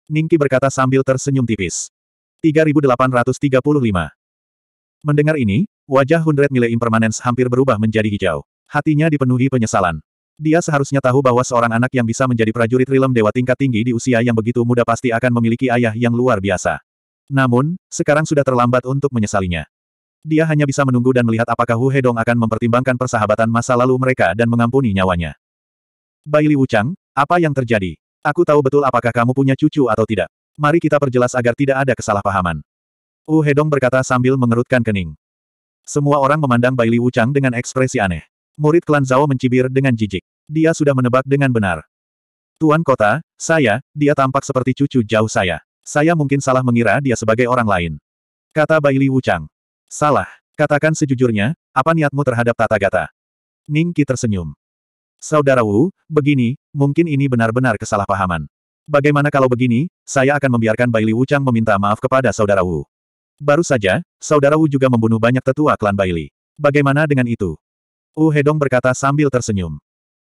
Ningki berkata sambil tersenyum tipis. 3835. Mendengar ini, wajah Hundred Mile Impermanence hampir berubah menjadi hijau. Hatinya dipenuhi penyesalan. Dia seharusnya tahu bahwa seorang anak yang bisa menjadi prajurit Rilem Dewa tingkat tinggi di usia yang begitu muda pasti akan memiliki ayah yang luar biasa. Namun, sekarang sudah terlambat untuk menyesalinya. Dia hanya bisa menunggu dan melihat apakah Hu Hedong akan mempertimbangkan persahabatan masa lalu mereka dan mengampuni nyawanya. Bai Li Wuchang, apa yang terjadi? Aku tahu betul apakah kamu punya cucu atau tidak mari kita perjelas agar tidak ada kesalahpahaman. Wu Hedong berkata sambil mengerutkan kening. Semua orang memandang Bai Li Wuchang dengan ekspresi aneh. Murid klan Zhao mencibir dengan jijik. Dia sudah menebak dengan benar. Tuan kota, saya, dia tampak seperti cucu jauh saya. Saya mungkin salah mengira dia sebagai orang lain. Kata Bai Li Wuchang. Salah. Katakan sejujurnya, apa niatmu terhadap tata gata? Ning Qi tersenyum. Saudara Wu, begini, mungkin ini benar-benar kesalahpahaman. Bagaimana kalau begini, saya akan membiarkan Bai Li Wuchang meminta maaf kepada Saudara Wu. Baru saja, Saudara Wu juga membunuh banyak tetua klan Bai Li. Bagaimana dengan itu? Wu Hedong berkata sambil tersenyum.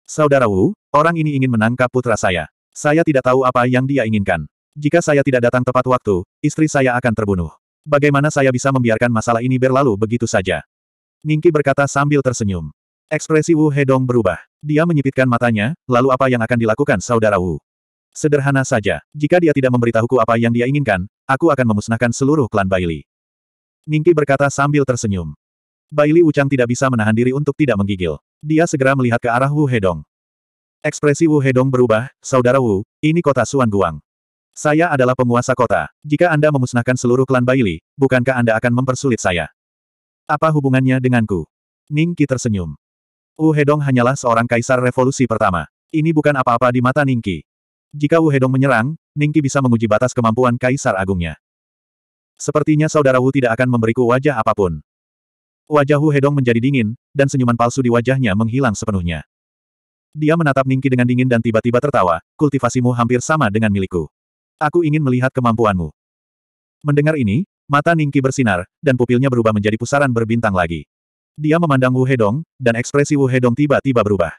Saudara Wu, orang ini ingin menangkap putra saya. Saya tidak tahu apa yang dia inginkan. Jika saya tidak datang tepat waktu, istri saya akan terbunuh. Bagaimana saya bisa membiarkan masalah ini berlalu begitu saja? Ningki berkata sambil tersenyum. Ekspresi Wu Hedong berubah. Dia menyipitkan matanya, lalu apa yang akan dilakukan saudara Wu? Sederhana saja, jika dia tidak memberitahuku apa yang dia inginkan, aku akan memusnahkan seluruh klan Baili. Ningki berkata sambil tersenyum. Baili Ucang tidak bisa menahan diri untuk tidak menggigil. Dia segera melihat ke arah Wu Hedong. Ekspresi Wu Hedong berubah, Saudara Wu, ini kota Suan Guang. Saya adalah penguasa kota. Jika Anda memusnahkan seluruh klan Baili, bukankah Anda akan mempersulit saya? Apa hubungannya denganku? Ningki tersenyum. Wu Hedong hanyalah seorang kaisar revolusi pertama. Ini bukan apa-apa di mata Ningki. Jika Wu Hedong menyerang, Ningki bisa menguji batas kemampuan Kaisar Agungnya. Sepertinya saudara Wu tidak akan memberiku wajah apapun. Wajah Wu Hedong menjadi dingin, dan senyuman palsu di wajahnya menghilang sepenuhnya. Dia menatap Ningki dengan dingin dan tiba-tiba tertawa, kultivasimu hampir sama dengan milikku. Aku ingin melihat kemampuanmu. Mendengar ini, mata Ningki bersinar, dan pupilnya berubah menjadi pusaran berbintang lagi. Dia memandang Wu Hedong, dan ekspresi Wu Hedong tiba-tiba berubah.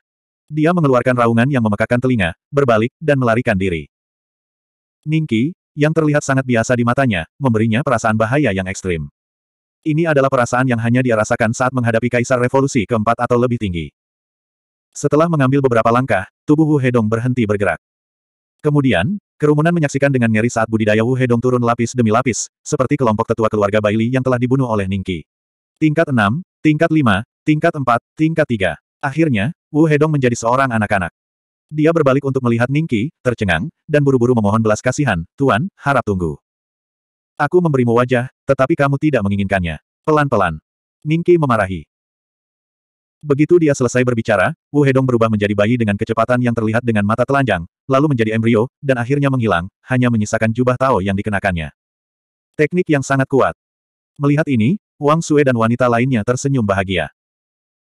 Dia mengeluarkan raungan yang memekakan telinga, berbalik, dan melarikan diri. Ningki, yang terlihat sangat biasa di matanya, memberinya perasaan bahaya yang ekstrim. Ini adalah perasaan yang hanya dia rasakan saat menghadapi Kaisar Revolusi keempat atau lebih tinggi. Setelah mengambil beberapa langkah, tubuh Wu Hedong berhenti bergerak. Kemudian, kerumunan menyaksikan dengan ngeri saat budidaya Wu Hedong turun lapis demi lapis, seperti kelompok tetua keluarga Baili yang telah dibunuh oleh Ningki. Tingkat 6, tingkat 5, tingkat 4, tingkat 3. Akhirnya, Wu Hedong menjadi seorang anak-anak. Dia berbalik untuk melihat Ningki, tercengang, dan buru-buru memohon belas kasihan, Tuan, harap tunggu. Aku memberimu wajah, tetapi kamu tidak menginginkannya. Pelan-pelan. Ningki memarahi. Begitu dia selesai berbicara, Wu Hedong berubah menjadi bayi dengan kecepatan yang terlihat dengan mata telanjang, lalu menjadi embrio, dan akhirnya menghilang, hanya menyisakan jubah Tao yang dikenakannya. Teknik yang sangat kuat. Melihat ini, Wang Sue dan wanita lainnya tersenyum bahagia.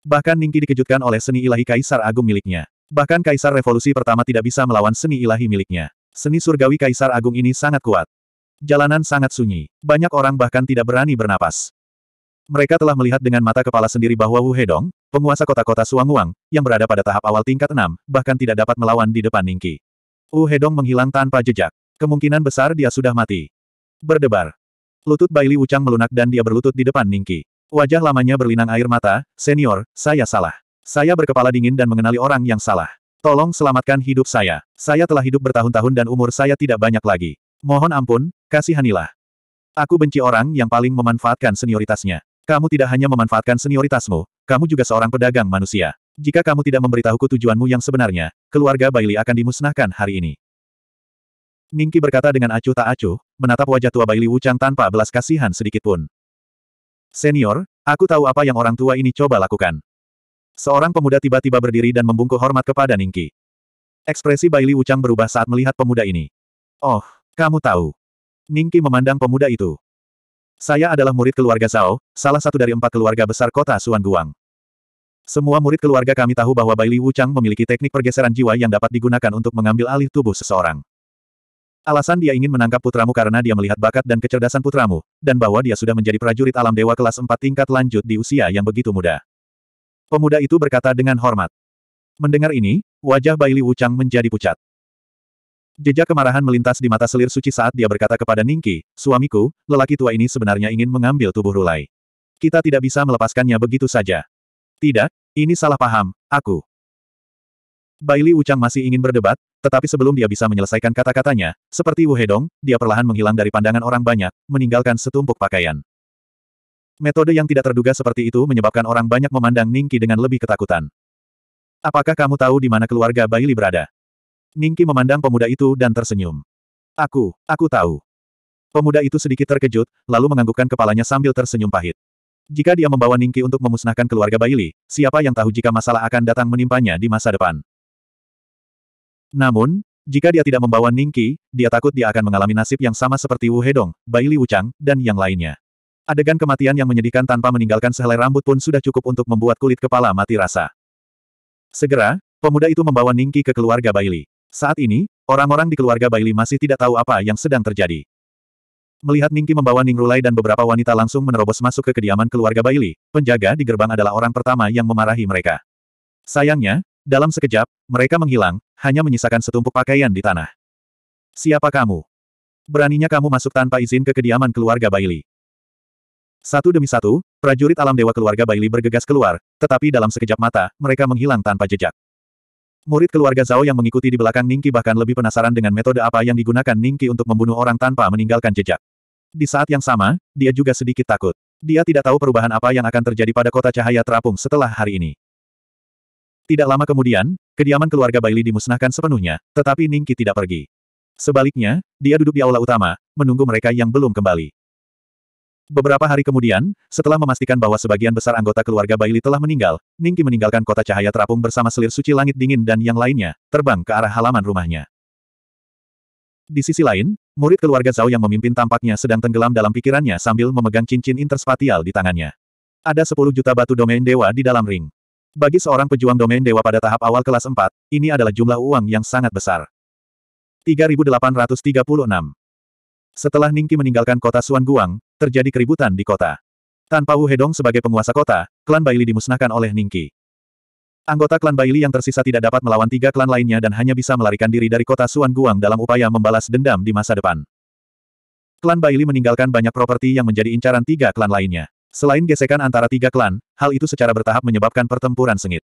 Bahkan Ningki dikejutkan oleh seni ilahi Kaisar Agung miliknya. Bahkan Kaisar Revolusi pertama tidak bisa melawan seni ilahi miliknya. Seni surgawi Kaisar Agung ini sangat kuat. Jalanan sangat sunyi. Banyak orang bahkan tidak berani bernapas. Mereka telah melihat dengan mata kepala sendiri bahwa Wu Hedong, penguasa kota-kota Suanguang, yang berada pada tahap awal tingkat 6, bahkan tidak dapat melawan di depan Ningki. Wu Hedong menghilang tanpa jejak. Kemungkinan besar dia sudah mati. Berdebar. Lutut Baili Wuchang melunak dan dia berlutut di depan Ningki. Wajah lamanya berlinang air mata, senior, saya salah. Saya berkepala dingin dan mengenali orang yang salah. Tolong selamatkan hidup saya. Saya telah hidup bertahun-tahun dan umur saya tidak banyak lagi. Mohon ampun, kasihanilah. Aku benci orang yang paling memanfaatkan senioritasnya. Kamu tidak hanya memanfaatkan senioritasmu, kamu juga seorang pedagang manusia. Jika kamu tidak memberitahuku tujuanmu yang sebenarnya, keluarga Bailey akan dimusnahkan hari ini. Ningki berkata dengan acuh tak acuh, menatap wajah tua Bailey Wuchang tanpa belas kasihan sedikitpun. Senior, aku tahu apa yang orang tua ini coba lakukan. Seorang pemuda tiba-tiba berdiri dan membungkuk hormat kepada Ningki. Ekspresi Baili Wuchang berubah saat melihat pemuda ini. Oh, kamu tahu. Ningki memandang pemuda itu. Saya adalah murid keluarga Zhao, salah satu dari empat keluarga besar kota Suan Semua murid keluarga kami tahu bahwa Baili Wuchang memiliki teknik pergeseran jiwa yang dapat digunakan untuk mengambil alih tubuh seseorang. Alasan dia ingin menangkap putramu karena dia melihat bakat dan kecerdasan putramu, dan bahwa dia sudah menjadi prajurit alam dewa kelas 4 tingkat lanjut di usia yang begitu muda. Pemuda itu berkata dengan hormat. Mendengar ini, wajah Baili Wuchang menjadi pucat. Jejak kemarahan melintas di mata selir suci saat dia berkata kepada Ningki, suamiku, lelaki tua ini sebenarnya ingin mengambil tubuh Rulai. Kita tidak bisa melepaskannya begitu saja. Tidak, ini salah paham, aku. Bailey Wuchang masih ingin berdebat, tetapi sebelum dia bisa menyelesaikan kata-katanya, seperti Wu Hedong, dia perlahan menghilang dari pandangan orang banyak, meninggalkan setumpuk pakaian. Metode yang tidak terduga seperti itu menyebabkan orang banyak memandang Ningki dengan lebih ketakutan. Apakah kamu tahu di mana keluarga Bailey berada? Ningki memandang pemuda itu dan tersenyum. Aku, aku tahu. Pemuda itu sedikit terkejut, lalu menganggukkan kepalanya sambil tersenyum pahit. Jika dia membawa Ningki untuk memusnahkan keluarga Bailey, siapa yang tahu jika masalah akan datang menimpanya di masa depan? Namun, jika dia tidak membawa Ningqi, dia takut dia akan mengalami nasib yang sama seperti Wu Hedong, Bai Li Wuchang, dan yang lainnya. Adegan kematian yang menyedihkan tanpa meninggalkan sehelai rambut pun sudah cukup untuk membuat kulit kepala mati rasa. Segera, pemuda itu membawa Ningqi ke keluarga Bai Li. Saat ini, orang-orang di keluarga Bai Li masih tidak tahu apa yang sedang terjadi. Melihat Ningqi membawa Ning Rulai dan beberapa wanita langsung menerobos masuk ke kediaman keluarga Bai Li. penjaga di gerbang adalah orang pertama yang memarahi mereka. Sayangnya, dalam sekejap, mereka menghilang, hanya menyisakan setumpuk pakaian di tanah. Siapa kamu? Beraninya kamu masuk tanpa izin ke kediaman keluarga Baili. Satu demi satu, prajurit alam dewa keluarga Baili bergegas keluar, tetapi dalam sekejap mata, mereka menghilang tanpa jejak. Murid keluarga Zhao yang mengikuti di belakang Ningki bahkan lebih penasaran dengan metode apa yang digunakan Ningki untuk membunuh orang tanpa meninggalkan jejak. Di saat yang sama, dia juga sedikit takut. Dia tidak tahu perubahan apa yang akan terjadi pada kota cahaya terapung setelah hari ini. Tidak lama kemudian, kediaman keluarga Bailey dimusnahkan sepenuhnya, tetapi Ningki tidak pergi. Sebaliknya, dia duduk di aula utama, menunggu mereka yang belum kembali. Beberapa hari kemudian, setelah memastikan bahwa sebagian besar anggota keluarga Bailey telah meninggal, Ningki meninggalkan kota cahaya terapung bersama selir suci langit dingin dan yang lainnya, terbang ke arah halaman rumahnya. Di sisi lain, murid keluarga Zhao yang memimpin tampaknya sedang tenggelam dalam pikirannya sambil memegang cincin interspatial di tangannya. Ada 10 juta batu domain dewa di dalam ring. Bagi seorang pejuang domain dewa pada tahap awal kelas 4, ini adalah jumlah uang yang sangat besar. 3836 Setelah Ningki meninggalkan kota Suan Guang, terjadi keributan di kota. Tanpa Wu Hedong sebagai penguasa kota, klan Baili dimusnahkan oleh Ningki. Anggota klan Baili yang tersisa tidak dapat melawan tiga klan lainnya dan hanya bisa melarikan diri dari kota Suan Guang dalam upaya membalas dendam di masa depan. Klan Baili meninggalkan banyak properti yang menjadi incaran tiga klan lainnya. Selain gesekan antara tiga klan, hal itu secara bertahap menyebabkan pertempuran sengit.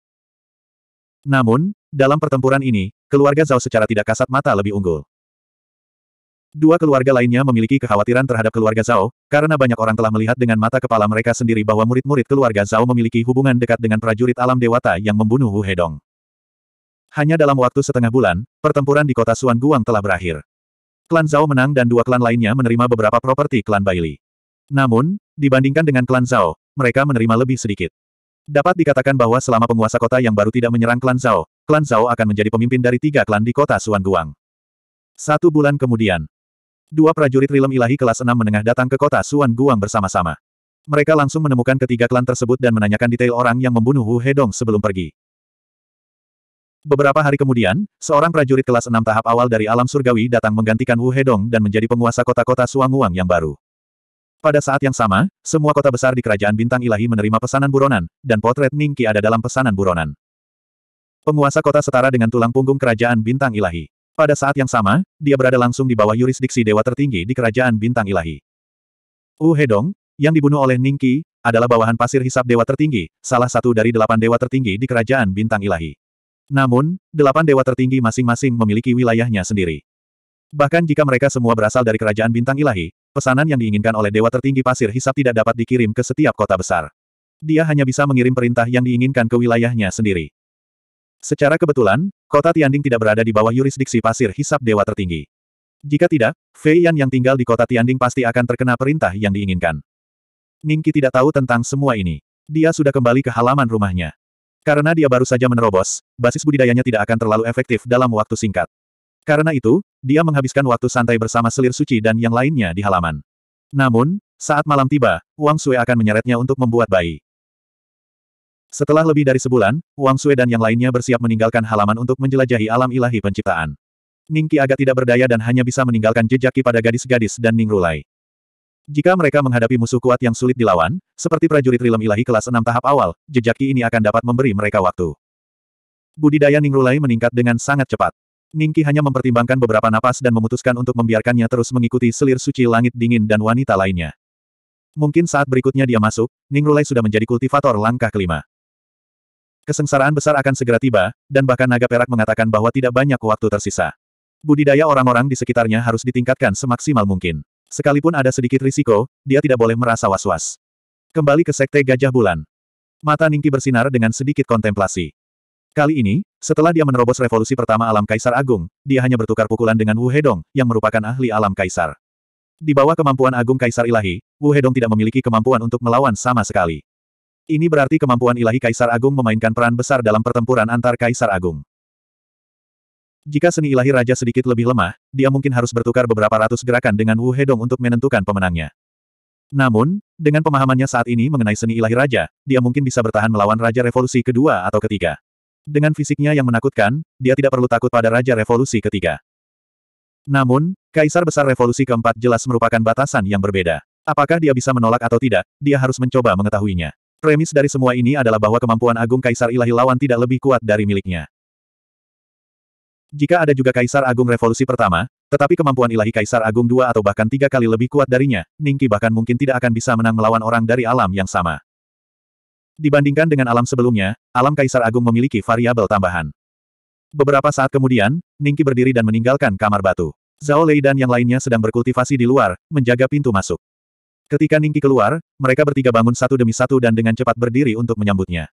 Namun, dalam pertempuran ini, keluarga Zhao secara tidak kasat mata lebih unggul. Dua keluarga lainnya memiliki kekhawatiran terhadap keluarga Zhao, karena banyak orang telah melihat dengan mata kepala mereka sendiri bahwa murid-murid keluarga Zhao memiliki hubungan dekat dengan prajurit alam dewata yang membunuh Hu Hedong. Hanya dalam waktu setengah bulan, pertempuran di kota Suan Guang telah berakhir. Klan Zhao menang dan dua klan lainnya menerima beberapa properti klan Baili. Namun, dibandingkan dengan klan Zhao, mereka menerima lebih sedikit. Dapat dikatakan bahwa selama penguasa kota yang baru tidak menyerang klan Zhao, klan Zhao akan menjadi pemimpin dari tiga klan di kota Guang. Satu bulan kemudian, dua prajurit rilem ilahi kelas Enam menengah datang ke kota Guang bersama-sama. Mereka langsung menemukan ketiga klan tersebut dan menanyakan detail orang yang membunuh Wu Hedong sebelum pergi. Beberapa hari kemudian, seorang prajurit kelas Enam tahap awal dari alam surgawi datang menggantikan Wu Hedong dan menjadi penguasa kota-kota Suanguang yang baru. Pada saat yang sama, semua kota besar di Kerajaan Bintang Ilahi menerima pesanan buronan, dan potret Ning ada dalam pesanan buronan. Penguasa kota setara dengan tulang punggung Kerajaan Bintang Ilahi. Pada saat yang sama, dia berada langsung di bawah yurisdiksi dewa tertinggi di Kerajaan Bintang Ilahi. Wu Hedong, yang dibunuh oleh Ning adalah bawahan pasir hisap dewa tertinggi, salah satu dari delapan dewa tertinggi di Kerajaan Bintang Ilahi. Namun, delapan dewa tertinggi masing-masing memiliki wilayahnya sendiri. Bahkan jika mereka semua berasal dari kerajaan bintang ilahi, Pesanan yang diinginkan oleh dewa tertinggi pasir hisap tidak dapat dikirim ke setiap kota besar. Dia hanya bisa mengirim perintah yang diinginkan ke wilayahnya sendiri. Secara kebetulan, kota Tianding tidak berada di bawah yurisdiksi pasir hisap dewa tertinggi. Jika tidak, Fei Yan yang tinggal di kota Tianding pasti akan terkena perintah yang diinginkan. Ningki tidak tahu tentang semua ini. Dia sudah kembali ke halaman rumahnya. Karena dia baru saja menerobos, basis budidayanya tidak akan terlalu efektif dalam waktu singkat. Karena itu, dia menghabiskan waktu santai bersama selir suci dan yang lainnya di halaman. Namun, saat malam tiba, Wang Sui akan menyeretnya untuk membuat bayi. Setelah lebih dari sebulan, Wang Sui dan yang lainnya bersiap meninggalkan halaman untuk menjelajahi alam ilahi penciptaan. Ningki agak tidak berdaya dan hanya bisa meninggalkan jejaki pada gadis-gadis dan Ning Rulai. Jika mereka menghadapi musuh kuat yang sulit dilawan, seperti prajurit rilem ilahi kelas 6 tahap awal, jejaki ini akan dapat memberi mereka waktu. Budidaya Ning Rulai meningkat dengan sangat cepat. Ningki hanya mempertimbangkan beberapa napas dan memutuskan untuk membiarkannya terus mengikuti selir suci langit dingin dan wanita lainnya. Mungkin saat berikutnya dia masuk, Ning Rulai sudah menjadi kultivator langkah kelima. Kesengsaraan besar akan segera tiba, dan bahkan naga perak mengatakan bahwa tidak banyak waktu tersisa. Budidaya orang-orang di sekitarnya harus ditingkatkan semaksimal mungkin. Sekalipun ada sedikit risiko, dia tidak boleh merasa was-was. Kembali ke Sekte Gajah Bulan. Mata Ningki bersinar dengan sedikit kontemplasi. Kali ini, setelah dia menerobos revolusi pertama alam Kaisar Agung, dia hanya bertukar pukulan dengan Wu Hedong, yang merupakan ahli alam Kaisar. Di bawah kemampuan Agung Kaisar Ilahi, Wu Hedong tidak memiliki kemampuan untuk melawan sama sekali. Ini berarti kemampuan Ilahi Kaisar Agung memainkan peran besar dalam pertempuran antar Kaisar Agung. Jika seni ilahi raja sedikit lebih lemah, dia mungkin harus bertukar beberapa ratus gerakan dengan Wu Hedong untuk menentukan pemenangnya. Namun, dengan pemahamannya saat ini mengenai seni ilahi raja, dia mungkin bisa bertahan melawan raja revolusi kedua atau ketiga. Dengan fisiknya yang menakutkan, dia tidak perlu takut pada Raja Revolusi ketiga. Namun, Kaisar Besar Revolusi keempat jelas merupakan batasan yang berbeda. Apakah dia bisa menolak atau tidak, dia harus mencoba mengetahuinya. Premis dari semua ini adalah bahwa kemampuan agung Kaisar Ilahi lawan tidak lebih kuat dari miliknya. Jika ada juga Kaisar Agung Revolusi pertama, tetapi kemampuan ilahi Kaisar Agung dua atau bahkan tiga kali lebih kuat darinya, Ningki bahkan mungkin tidak akan bisa menang melawan orang dari alam yang sama. Dibandingkan dengan alam sebelumnya, alam Kaisar Agung memiliki variabel tambahan. Beberapa saat kemudian, Ningki berdiri dan meninggalkan kamar batu. Zhao Lei dan yang lainnya sedang berkultivasi di luar, menjaga pintu masuk. Ketika Ningki keluar, mereka bertiga bangun satu demi satu dan dengan cepat berdiri untuk menyambutnya.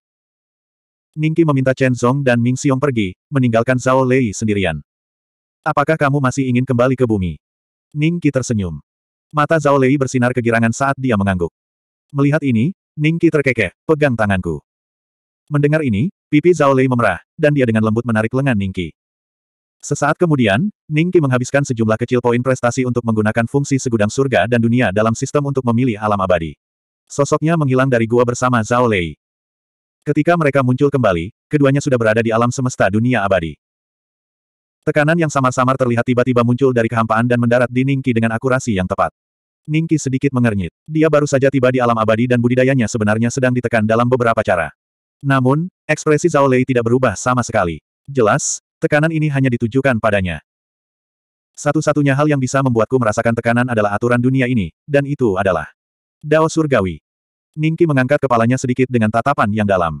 Ningki meminta Chen Zhong dan Ming Xiong pergi, meninggalkan Zhao Lei sendirian. Apakah kamu masih ingin kembali ke bumi? Ningki tersenyum. Mata Zhao Lei bersinar kegirangan saat dia mengangguk. Melihat ini, Ningki terkekeh, pegang tanganku. Mendengar ini, pipi Zhao Lei memerah, dan dia dengan lembut menarik lengan Ningki. Sesaat kemudian, Ningki menghabiskan sejumlah kecil poin prestasi untuk menggunakan fungsi segudang surga dan dunia dalam sistem untuk memilih alam abadi. Sosoknya menghilang dari gua bersama Zhao Lei. Ketika mereka muncul kembali, keduanya sudah berada di alam semesta dunia abadi. Tekanan yang samar-samar terlihat tiba-tiba muncul dari kehampaan dan mendarat di Ningki dengan akurasi yang tepat. Ningki sedikit mengernyit. Dia baru saja tiba di alam abadi dan budidayanya sebenarnya sedang ditekan dalam beberapa cara. Namun, ekspresi Zhao Lei tidak berubah sama sekali. Jelas, tekanan ini hanya ditujukan padanya. Satu-satunya hal yang bisa membuatku merasakan tekanan adalah aturan dunia ini, dan itu adalah Dao Surgawi. Ningki mengangkat kepalanya sedikit dengan tatapan yang dalam.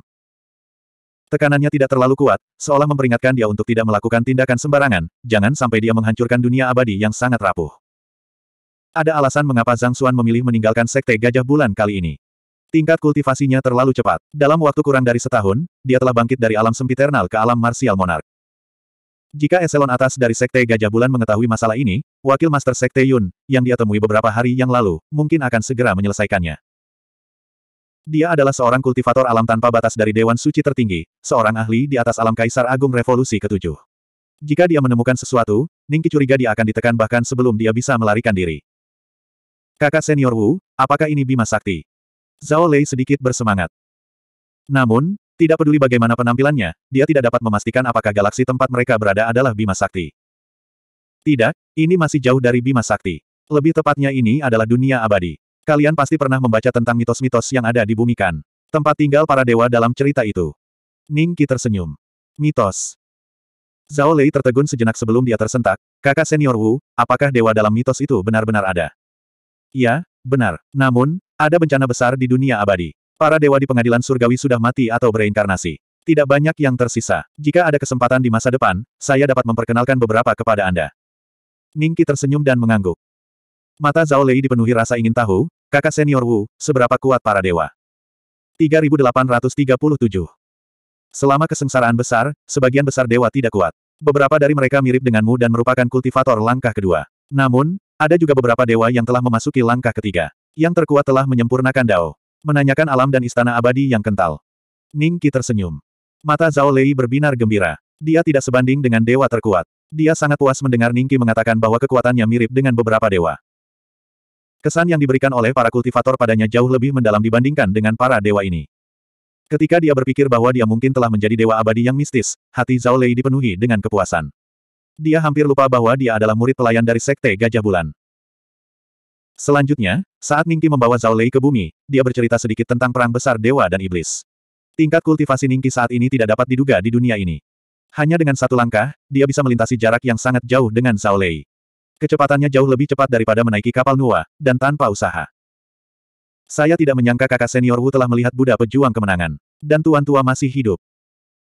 Tekanannya tidak terlalu kuat, seolah memperingatkan dia untuk tidak melakukan tindakan sembarangan, jangan sampai dia menghancurkan dunia abadi yang sangat rapuh. Ada alasan mengapa Zhang Xuan memilih meninggalkan Sekte Gajah Bulan kali ini. Tingkat kultivasinya terlalu cepat. Dalam waktu kurang dari setahun, dia telah bangkit dari alam sempiternal ke alam martial monark. Jika eselon atas dari Sekte Gajah Bulan mengetahui masalah ini, Wakil Master Sekte Yun, yang dia temui beberapa hari yang lalu, mungkin akan segera menyelesaikannya. Dia adalah seorang kultivator alam tanpa batas dari Dewan Suci tertinggi, seorang ahli di atas alam Kaisar Agung Revolusi ketujuh. Jika dia menemukan sesuatu, Ningki curiga dia akan ditekan bahkan sebelum dia bisa melarikan diri. Kakak senior Wu, apakah ini Bima Sakti? Zhao Lei sedikit bersemangat. Namun, tidak peduli bagaimana penampilannya, dia tidak dapat memastikan apakah galaksi tempat mereka berada adalah Bima Sakti. Tidak, ini masih jauh dari Bima Sakti. Lebih tepatnya ini adalah dunia abadi. Kalian pasti pernah membaca tentang mitos-mitos yang ada di bumi kan? Tempat tinggal para dewa dalam cerita itu. Ning Qi tersenyum. Mitos. Zhao Lei tertegun sejenak sebelum dia tersentak, kakak senior Wu, apakah dewa dalam mitos itu benar-benar ada? Ya, benar. Namun, ada bencana besar di dunia abadi. Para dewa di pengadilan surgawi sudah mati atau bereinkarnasi. Tidak banyak yang tersisa. Jika ada kesempatan di masa depan, saya dapat memperkenalkan beberapa kepada Anda. Ningki tersenyum dan mengangguk. Mata Zhao Lei dipenuhi rasa ingin tahu, kakak senior Wu, seberapa kuat para dewa. 3837 Selama kesengsaraan besar, sebagian besar dewa tidak kuat. Beberapa dari mereka mirip denganmu dan merupakan kultivator langkah kedua. Namun, ada juga beberapa dewa yang telah memasuki langkah ketiga. Yang terkuat telah menyempurnakan Dao. Menanyakan alam dan istana abadi yang kental. Ning Qi tersenyum. Mata Zhao Lei berbinar gembira. Dia tidak sebanding dengan dewa terkuat. Dia sangat puas mendengar Ning Qi mengatakan bahwa kekuatannya mirip dengan beberapa dewa. Kesan yang diberikan oleh para kultivator padanya jauh lebih mendalam dibandingkan dengan para dewa ini. Ketika dia berpikir bahwa dia mungkin telah menjadi dewa abadi yang mistis, hati Zhao Lei dipenuhi dengan kepuasan. Dia hampir lupa bahwa dia adalah murid pelayan dari Sekte Gajah Bulan. Selanjutnya, saat Ningki membawa Zhao Lei ke bumi, dia bercerita sedikit tentang perang besar dewa dan iblis. Tingkat kultivasi Ningki saat ini tidak dapat diduga di dunia ini. Hanya dengan satu langkah, dia bisa melintasi jarak yang sangat jauh dengan Zhao Lei. Kecepatannya jauh lebih cepat daripada menaiki kapal Nua, dan tanpa usaha. Saya tidak menyangka kakak senior Wu telah melihat Buddha pejuang kemenangan. Dan tuan tua masih hidup.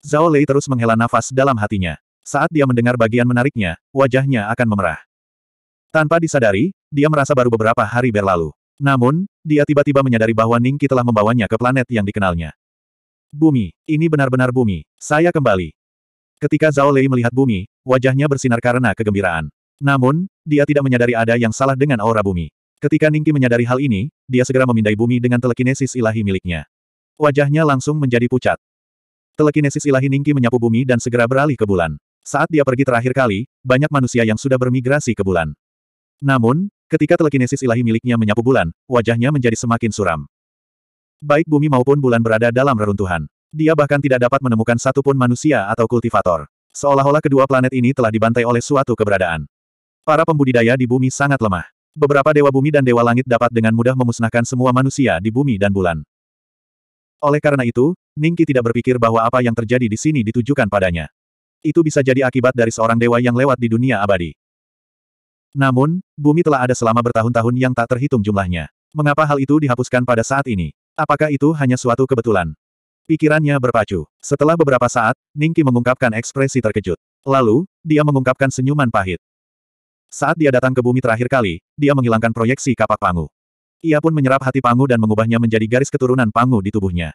Zhao Lei terus menghela nafas dalam hatinya. Saat dia mendengar bagian menariknya, wajahnya akan memerah. Tanpa disadari, dia merasa baru beberapa hari berlalu. Namun, dia tiba-tiba menyadari bahwa Ningki telah membawanya ke planet yang dikenalnya. Bumi, ini benar-benar bumi, saya kembali. Ketika Zhao Lei melihat bumi, wajahnya bersinar karena kegembiraan. Namun, dia tidak menyadari ada yang salah dengan aura bumi. Ketika Ningki menyadari hal ini, dia segera memindai bumi dengan telekinesis ilahi miliknya. Wajahnya langsung menjadi pucat. Telekinesis ilahi Ningki menyapu bumi dan segera beralih ke bulan. Saat dia pergi terakhir kali, banyak manusia yang sudah bermigrasi ke bulan. Namun, ketika telekinesis ilahi miliknya menyapu bulan, wajahnya menjadi semakin suram. Baik bumi maupun bulan berada dalam reruntuhan. Dia bahkan tidak dapat menemukan satupun manusia atau kultivator. Seolah-olah kedua planet ini telah dibantai oleh suatu keberadaan. Para pembudidaya di bumi sangat lemah. Beberapa dewa bumi dan dewa langit dapat dengan mudah memusnahkan semua manusia di bumi dan bulan. Oleh karena itu, Ningki tidak berpikir bahwa apa yang terjadi di sini ditujukan padanya itu bisa jadi akibat dari seorang dewa yang lewat di dunia abadi. Namun, bumi telah ada selama bertahun-tahun yang tak terhitung jumlahnya. Mengapa hal itu dihapuskan pada saat ini? Apakah itu hanya suatu kebetulan? Pikirannya berpacu. Setelah beberapa saat, Ningki mengungkapkan ekspresi terkejut. Lalu, dia mengungkapkan senyuman pahit. Saat dia datang ke bumi terakhir kali, dia menghilangkan proyeksi kapak Pangu. Ia pun menyerap hati Pangu dan mengubahnya menjadi garis keturunan Pangu di tubuhnya.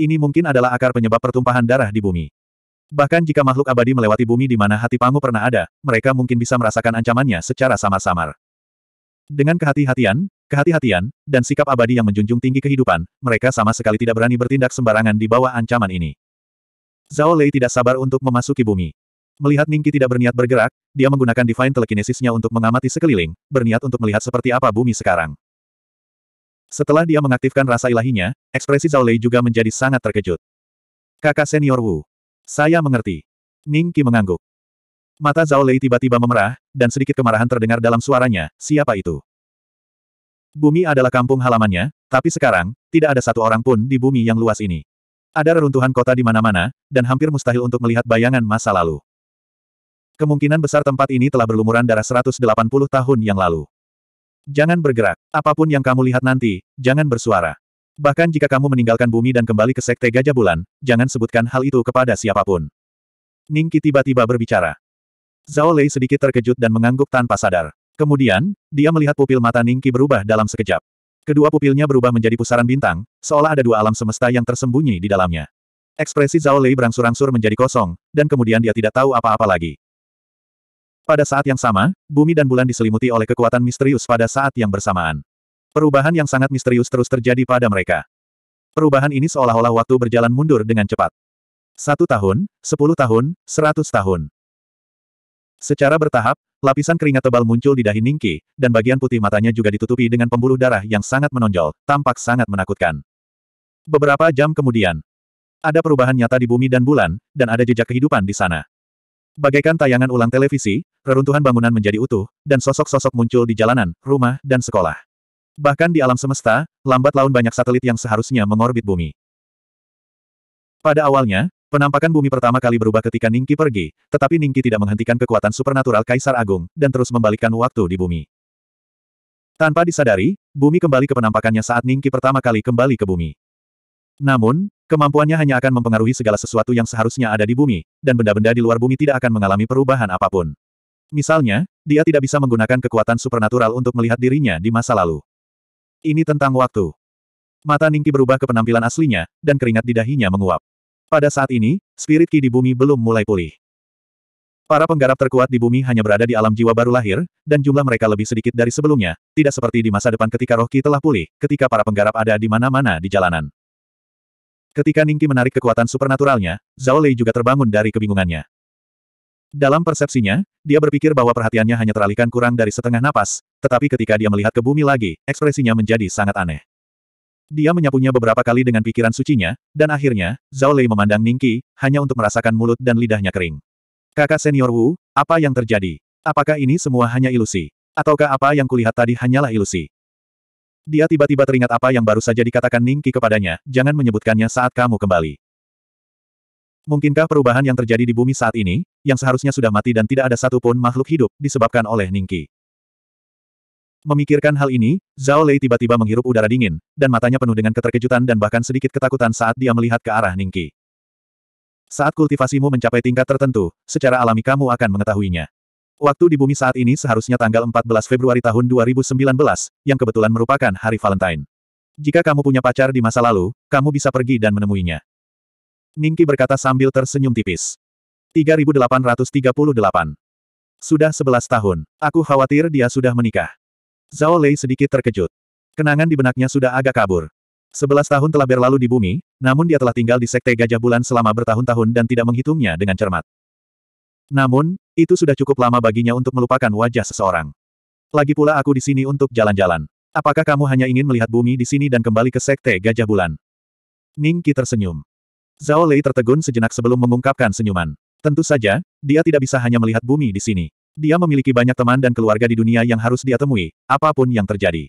Ini mungkin adalah akar penyebab pertumpahan darah di bumi. Bahkan jika makhluk abadi melewati bumi di mana hati Pangu pernah ada, mereka mungkin bisa merasakan ancamannya secara samar-samar. Dengan kehati-hatian, kehati-hatian, dan sikap abadi yang menjunjung tinggi kehidupan, mereka sama sekali tidak berani bertindak sembarangan di bawah ancaman ini. Zhao Lei tidak sabar untuk memasuki bumi. Melihat Ningki tidak berniat bergerak, dia menggunakan Divine Telekinesisnya untuk mengamati sekeliling, berniat untuk melihat seperti apa bumi sekarang. Setelah dia mengaktifkan rasa ilahinya, ekspresi Zhao Lei juga menjadi sangat terkejut. Kakak senior Wu. Saya mengerti. Ning Qi mengangguk. Mata Zhao Lei tiba-tiba memerah, dan sedikit kemarahan terdengar dalam suaranya, siapa itu? Bumi adalah kampung halamannya, tapi sekarang, tidak ada satu orang pun di bumi yang luas ini. Ada reruntuhan kota di mana-mana, dan hampir mustahil untuk melihat bayangan masa lalu. Kemungkinan besar tempat ini telah berlumuran darah 180 tahun yang lalu. Jangan bergerak, apapun yang kamu lihat nanti, jangan bersuara. Bahkan jika kamu meninggalkan bumi dan kembali ke sekte gajah bulan, jangan sebutkan hal itu kepada siapapun. Ningki tiba-tiba berbicara. Zhao Lei sedikit terkejut dan mengangguk tanpa sadar. Kemudian, dia melihat pupil mata Ningki berubah dalam sekejap. Kedua pupilnya berubah menjadi pusaran bintang, seolah ada dua alam semesta yang tersembunyi di dalamnya. Ekspresi Zhao Lei berangsur-angsur menjadi kosong, dan kemudian dia tidak tahu apa-apa lagi. Pada saat yang sama, bumi dan bulan diselimuti oleh kekuatan misterius pada saat yang bersamaan. Perubahan yang sangat misterius terus terjadi pada mereka. Perubahan ini seolah-olah waktu berjalan mundur dengan cepat. Satu tahun, sepuluh tahun, seratus tahun. Secara bertahap, lapisan keringat tebal muncul di dahi Ningki, dan bagian putih matanya juga ditutupi dengan pembuluh darah yang sangat menonjol, tampak sangat menakutkan. Beberapa jam kemudian, ada perubahan nyata di bumi dan bulan, dan ada jejak kehidupan di sana. Bagaikan tayangan ulang televisi, reruntuhan bangunan menjadi utuh, dan sosok-sosok muncul di jalanan, rumah, dan sekolah. Bahkan di alam semesta, lambat laun banyak satelit yang seharusnya mengorbit bumi. Pada awalnya, penampakan bumi pertama kali berubah ketika Ningki pergi, tetapi Ningki tidak menghentikan kekuatan supernatural Kaisar Agung, dan terus membalikkan waktu di bumi. Tanpa disadari, bumi kembali ke penampakannya saat Ningki pertama kali kembali ke bumi. Namun, kemampuannya hanya akan mempengaruhi segala sesuatu yang seharusnya ada di bumi, dan benda-benda di luar bumi tidak akan mengalami perubahan apapun. Misalnya, dia tidak bisa menggunakan kekuatan supernatural untuk melihat dirinya di masa lalu. Ini tentang waktu. Mata Ningki berubah ke penampilan aslinya, dan keringat di dahinya menguap. Pada saat ini, spirit ki di bumi belum mulai pulih. Para penggarap terkuat di bumi hanya berada di alam jiwa baru lahir, dan jumlah mereka lebih sedikit dari sebelumnya, tidak seperti di masa depan ketika roh ki telah pulih, ketika para penggarap ada di mana-mana di jalanan. Ketika Ningki menarik kekuatan supernaturalnya, Zhao Lei juga terbangun dari kebingungannya. Dalam persepsinya, dia berpikir bahwa perhatiannya hanya teralihkan kurang dari setengah napas, tetapi ketika dia melihat ke bumi lagi, ekspresinya menjadi sangat aneh. Dia menyapunya beberapa kali dengan pikiran sucinya, dan akhirnya, Zhao Lei memandang Ningqi, hanya untuk merasakan mulut dan lidahnya kering. Kakak senior Wu, apa yang terjadi? Apakah ini semua hanya ilusi? Ataukah apa yang kulihat tadi hanyalah ilusi? Dia tiba-tiba teringat apa yang baru saja dikatakan Ningqi kepadanya, jangan menyebutkannya saat kamu kembali. Mungkinkah perubahan yang terjadi di bumi saat ini, yang seharusnya sudah mati dan tidak ada satupun makhluk hidup, disebabkan oleh Ningki? Memikirkan hal ini, Zhao Lei tiba-tiba menghirup udara dingin, dan matanya penuh dengan keterkejutan dan bahkan sedikit ketakutan saat dia melihat ke arah Ningki. Saat kultivasimu mencapai tingkat tertentu, secara alami kamu akan mengetahuinya. Waktu di bumi saat ini seharusnya tanggal 14 Februari tahun 2019, yang kebetulan merupakan hari Valentine. Jika kamu punya pacar di masa lalu, kamu bisa pergi dan menemuinya. Ningki berkata sambil tersenyum tipis. 3838. Sudah 11 tahun. Aku khawatir dia sudah menikah. Zhao Lei sedikit terkejut. Kenangan di benaknya sudah agak kabur. 11 tahun telah berlalu di bumi, namun dia telah tinggal di sekte Gajah Bulan selama bertahun-tahun dan tidak menghitungnya dengan cermat. Namun, itu sudah cukup lama baginya untuk melupakan wajah seseorang. Lagi pula aku di sini untuk jalan-jalan. Apakah kamu hanya ingin melihat bumi di sini dan kembali ke sekte Gajah Bulan? Ningki tersenyum. Zhao Lei tertegun sejenak sebelum mengungkapkan senyuman. Tentu saja, dia tidak bisa hanya melihat bumi di sini. Dia memiliki banyak teman dan keluarga di dunia yang harus dia temui, apapun yang terjadi.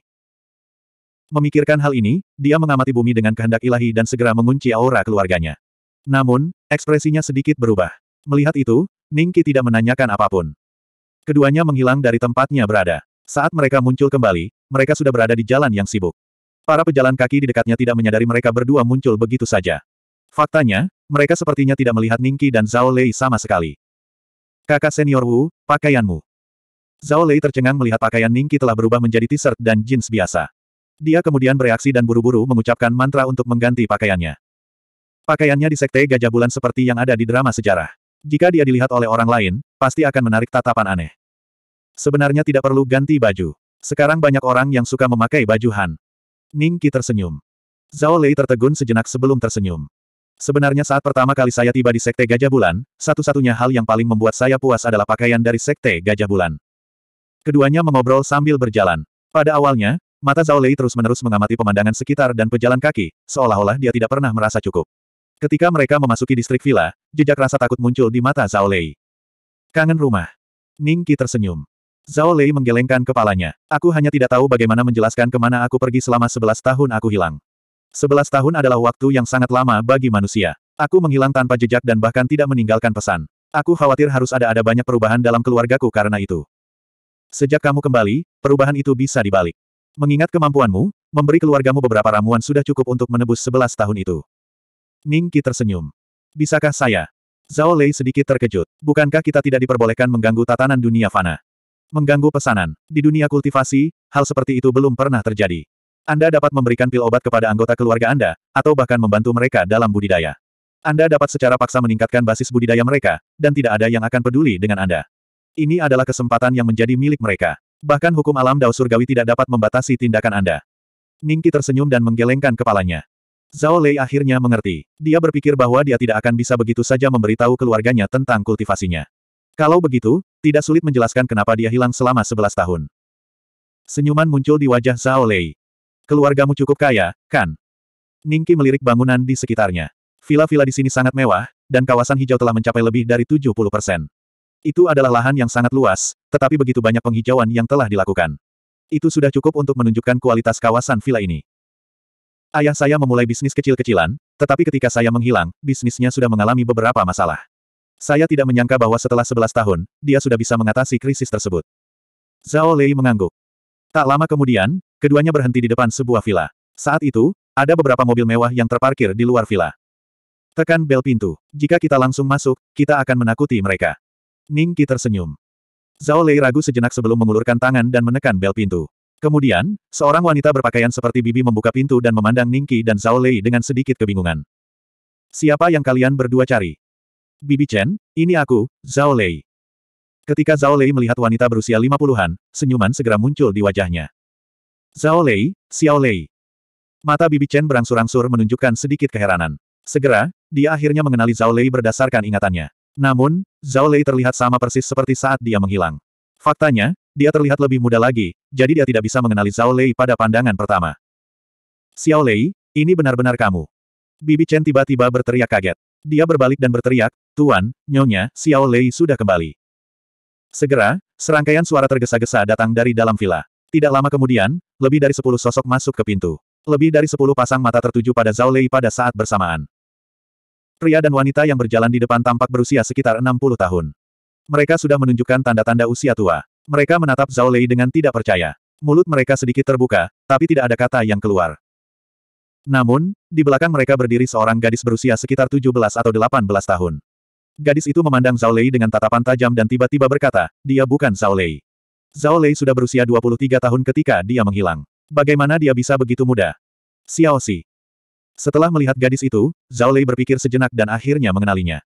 Memikirkan hal ini, dia mengamati bumi dengan kehendak ilahi dan segera mengunci aura keluarganya. Namun, ekspresinya sedikit berubah. Melihat itu, Ningki tidak menanyakan apapun. Keduanya menghilang dari tempatnya berada. Saat mereka muncul kembali, mereka sudah berada di jalan yang sibuk. Para pejalan kaki di dekatnya tidak menyadari mereka berdua muncul begitu saja. Faktanya, mereka sepertinya tidak melihat Ningki dan Zhao Lei sama sekali. Kakak senior Wu, pakaianmu. Zhao Lei tercengang melihat pakaian Ningki telah berubah menjadi t-shirt dan jeans biasa. Dia kemudian bereaksi dan buru-buru mengucapkan mantra untuk mengganti pakaiannya. Pakaiannya di sekte gajah bulan seperti yang ada di drama sejarah. Jika dia dilihat oleh orang lain, pasti akan menarik tatapan aneh. Sebenarnya tidak perlu ganti baju. Sekarang banyak orang yang suka memakai baju Han. Ningki tersenyum. Zhao Lei tertegun sejenak sebelum tersenyum. Sebenarnya saat pertama kali saya tiba di Sekte Gajah Bulan, satu-satunya hal yang paling membuat saya puas adalah pakaian dari Sekte Gajah Bulan. Keduanya mengobrol sambil berjalan. Pada awalnya, mata Zhao Lei terus-menerus mengamati pemandangan sekitar dan pejalan kaki, seolah-olah dia tidak pernah merasa cukup. Ketika mereka memasuki distrik villa, jejak rasa takut muncul di mata Zhao Lei. Kangen rumah. Ning Qi tersenyum. Zhao Lei menggelengkan kepalanya. Aku hanya tidak tahu bagaimana menjelaskan kemana aku pergi selama sebelas tahun aku hilang. Sebelas tahun adalah waktu yang sangat lama bagi manusia. Aku menghilang tanpa jejak dan bahkan tidak meninggalkan pesan. Aku khawatir harus ada-ada banyak perubahan dalam keluargaku karena itu. Sejak kamu kembali, perubahan itu bisa dibalik. Mengingat kemampuanmu, memberi keluargamu beberapa ramuan sudah cukup untuk menebus sebelas tahun itu. Ning Qi tersenyum. Bisakah saya? Zhao Lei sedikit terkejut. Bukankah kita tidak diperbolehkan mengganggu tatanan dunia fana? Mengganggu pesanan. Di dunia kultivasi, hal seperti itu belum pernah terjadi. Anda dapat memberikan pil obat kepada anggota keluarga Anda, atau bahkan membantu mereka dalam budidaya. Anda dapat secara paksa meningkatkan basis budidaya mereka, dan tidak ada yang akan peduli dengan Anda. Ini adalah kesempatan yang menjadi milik mereka. Bahkan hukum alam Dao Surgawi tidak dapat membatasi tindakan Anda. Ningki tersenyum dan menggelengkan kepalanya. Zhao Lei akhirnya mengerti. Dia berpikir bahwa dia tidak akan bisa begitu saja memberitahu keluarganya tentang kultivasinya. Kalau begitu, tidak sulit menjelaskan kenapa dia hilang selama 11 tahun. Senyuman muncul di wajah Zhao Lei. Keluargamu cukup kaya, kan? Ningki melirik bangunan di sekitarnya. Vila-vila di sini sangat mewah, dan kawasan hijau telah mencapai lebih dari 70 persen. Itu adalah lahan yang sangat luas, tetapi begitu banyak penghijauan yang telah dilakukan. Itu sudah cukup untuk menunjukkan kualitas kawasan vila ini. Ayah saya memulai bisnis kecil-kecilan, tetapi ketika saya menghilang, bisnisnya sudah mengalami beberapa masalah. Saya tidak menyangka bahwa setelah 11 tahun, dia sudah bisa mengatasi krisis tersebut. Zhao Lei mengangguk. Tak lama kemudian, Keduanya berhenti di depan sebuah villa. Saat itu, ada beberapa mobil mewah yang terparkir di luar villa. Tekan bel pintu. Jika kita langsung masuk, kita akan menakuti mereka. Ning Qi tersenyum. Zhao Lei ragu sejenak sebelum mengulurkan tangan dan menekan bel pintu. Kemudian, seorang wanita berpakaian seperti bibi membuka pintu dan memandang Ning Qi dan Zhao Lei dengan sedikit kebingungan. Siapa yang kalian berdua cari? Bibi Chen, ini aku, Zhao Lei. Ketika Zhao Lei melihat wanita berusia lima puluhan, senyuman segera muncul di wajahnya. Zhao Lei, Xiao Lei. Mata Bibi Chen berangsur-angsur menunjukkan sedikit keheranan. Segera, dia akhirnya mengenali Zhao Lei berdasarkan ingatannya. Namun, Zhao Lei terlihat sama persis seperti saat dia menghilang. Faktanya, dia terlihat lebih muda lagi, jadi dia tidak bisa mengenali Zhao Lei pada pandangan pertama. Xiao Lei, ini benar-benar kamu. Bibi Chen tiba-tiba berteriak kaget. Dia berbalik dan berteriak, Tuan, Nyonya, Xiao Lei sudah kembali. Segera, serangkaian suara tergesa-gesa datang dari dalam villa. Tidak lama kemudian, lebih dari sepuluh sosok masuk ke pintu. Lebih dari sepuluh pasang mata tertuju pada Zhao Lei pada saat bersamaan. Pria dan wanita yang berjalan di depan tampak berusia sekitar enam puluh tahun. Mereka sudah menunjukkan tanda-tanda usia tua. Mereka menatap Zhao Lei dengan tidak percaya. Mulut mereka sedikit terbuka, tapi tidak ada kata yang keluar. Namun, di belakang mereka berdiri seorang gadis berusia sekitar 17 atau 18 tahun. Gadis itu memandang Zhao Lei dengan tatapan tajam dan tiba-tiba berkata, dia bukan Zhao Lei. Zhao Lei sudah berusia 23 tahun ketika dia menghilang. Bagaimana dia bisa begitu muda? Xiao Si. Setelah melihat gadis itu, Zhao Lei berpikir sejenak dan akhirnya mengenalinya.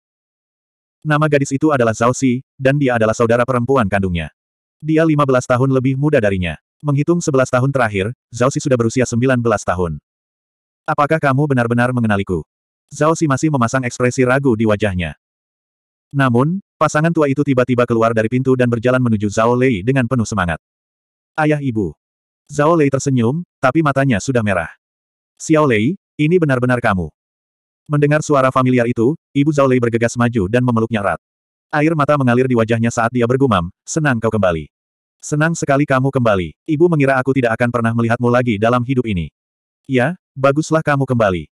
Nama gadis itu adalah Zhao Si, dan dia adalah saudara perempuan kandungnya. Dia 15 tahun lebih muda darinya. Menghitung 11 tahun terakhir, Zhao Si sudah berusia 19 tahun. Apakah kamu benar-benar mengenaliku? Zhao Si masih memasang ekspresi ragu di wajahnya. Namun, Pasangan tua itu tiba-tiba keluar dari pintu dan berjalan menuju Zhao Lei dengan penuh semangat. Ayah ibu. Zhao Lei tersenyum, tapi matanya sudah merah. Xiao Lei, ini benar-benar kamu. Mendengar suara familiar itu, ibu Zhao Lei bergegas maju dan memeluknya erat. Air mata mengalir di wajahnya saat dia bergumam, senang kau kembali. Senang sekali kamu kembali. Ibu mengira aku tidak akan pernah melihatmu lagi dalam hidup ini. Ya, baguslah kamu kembali.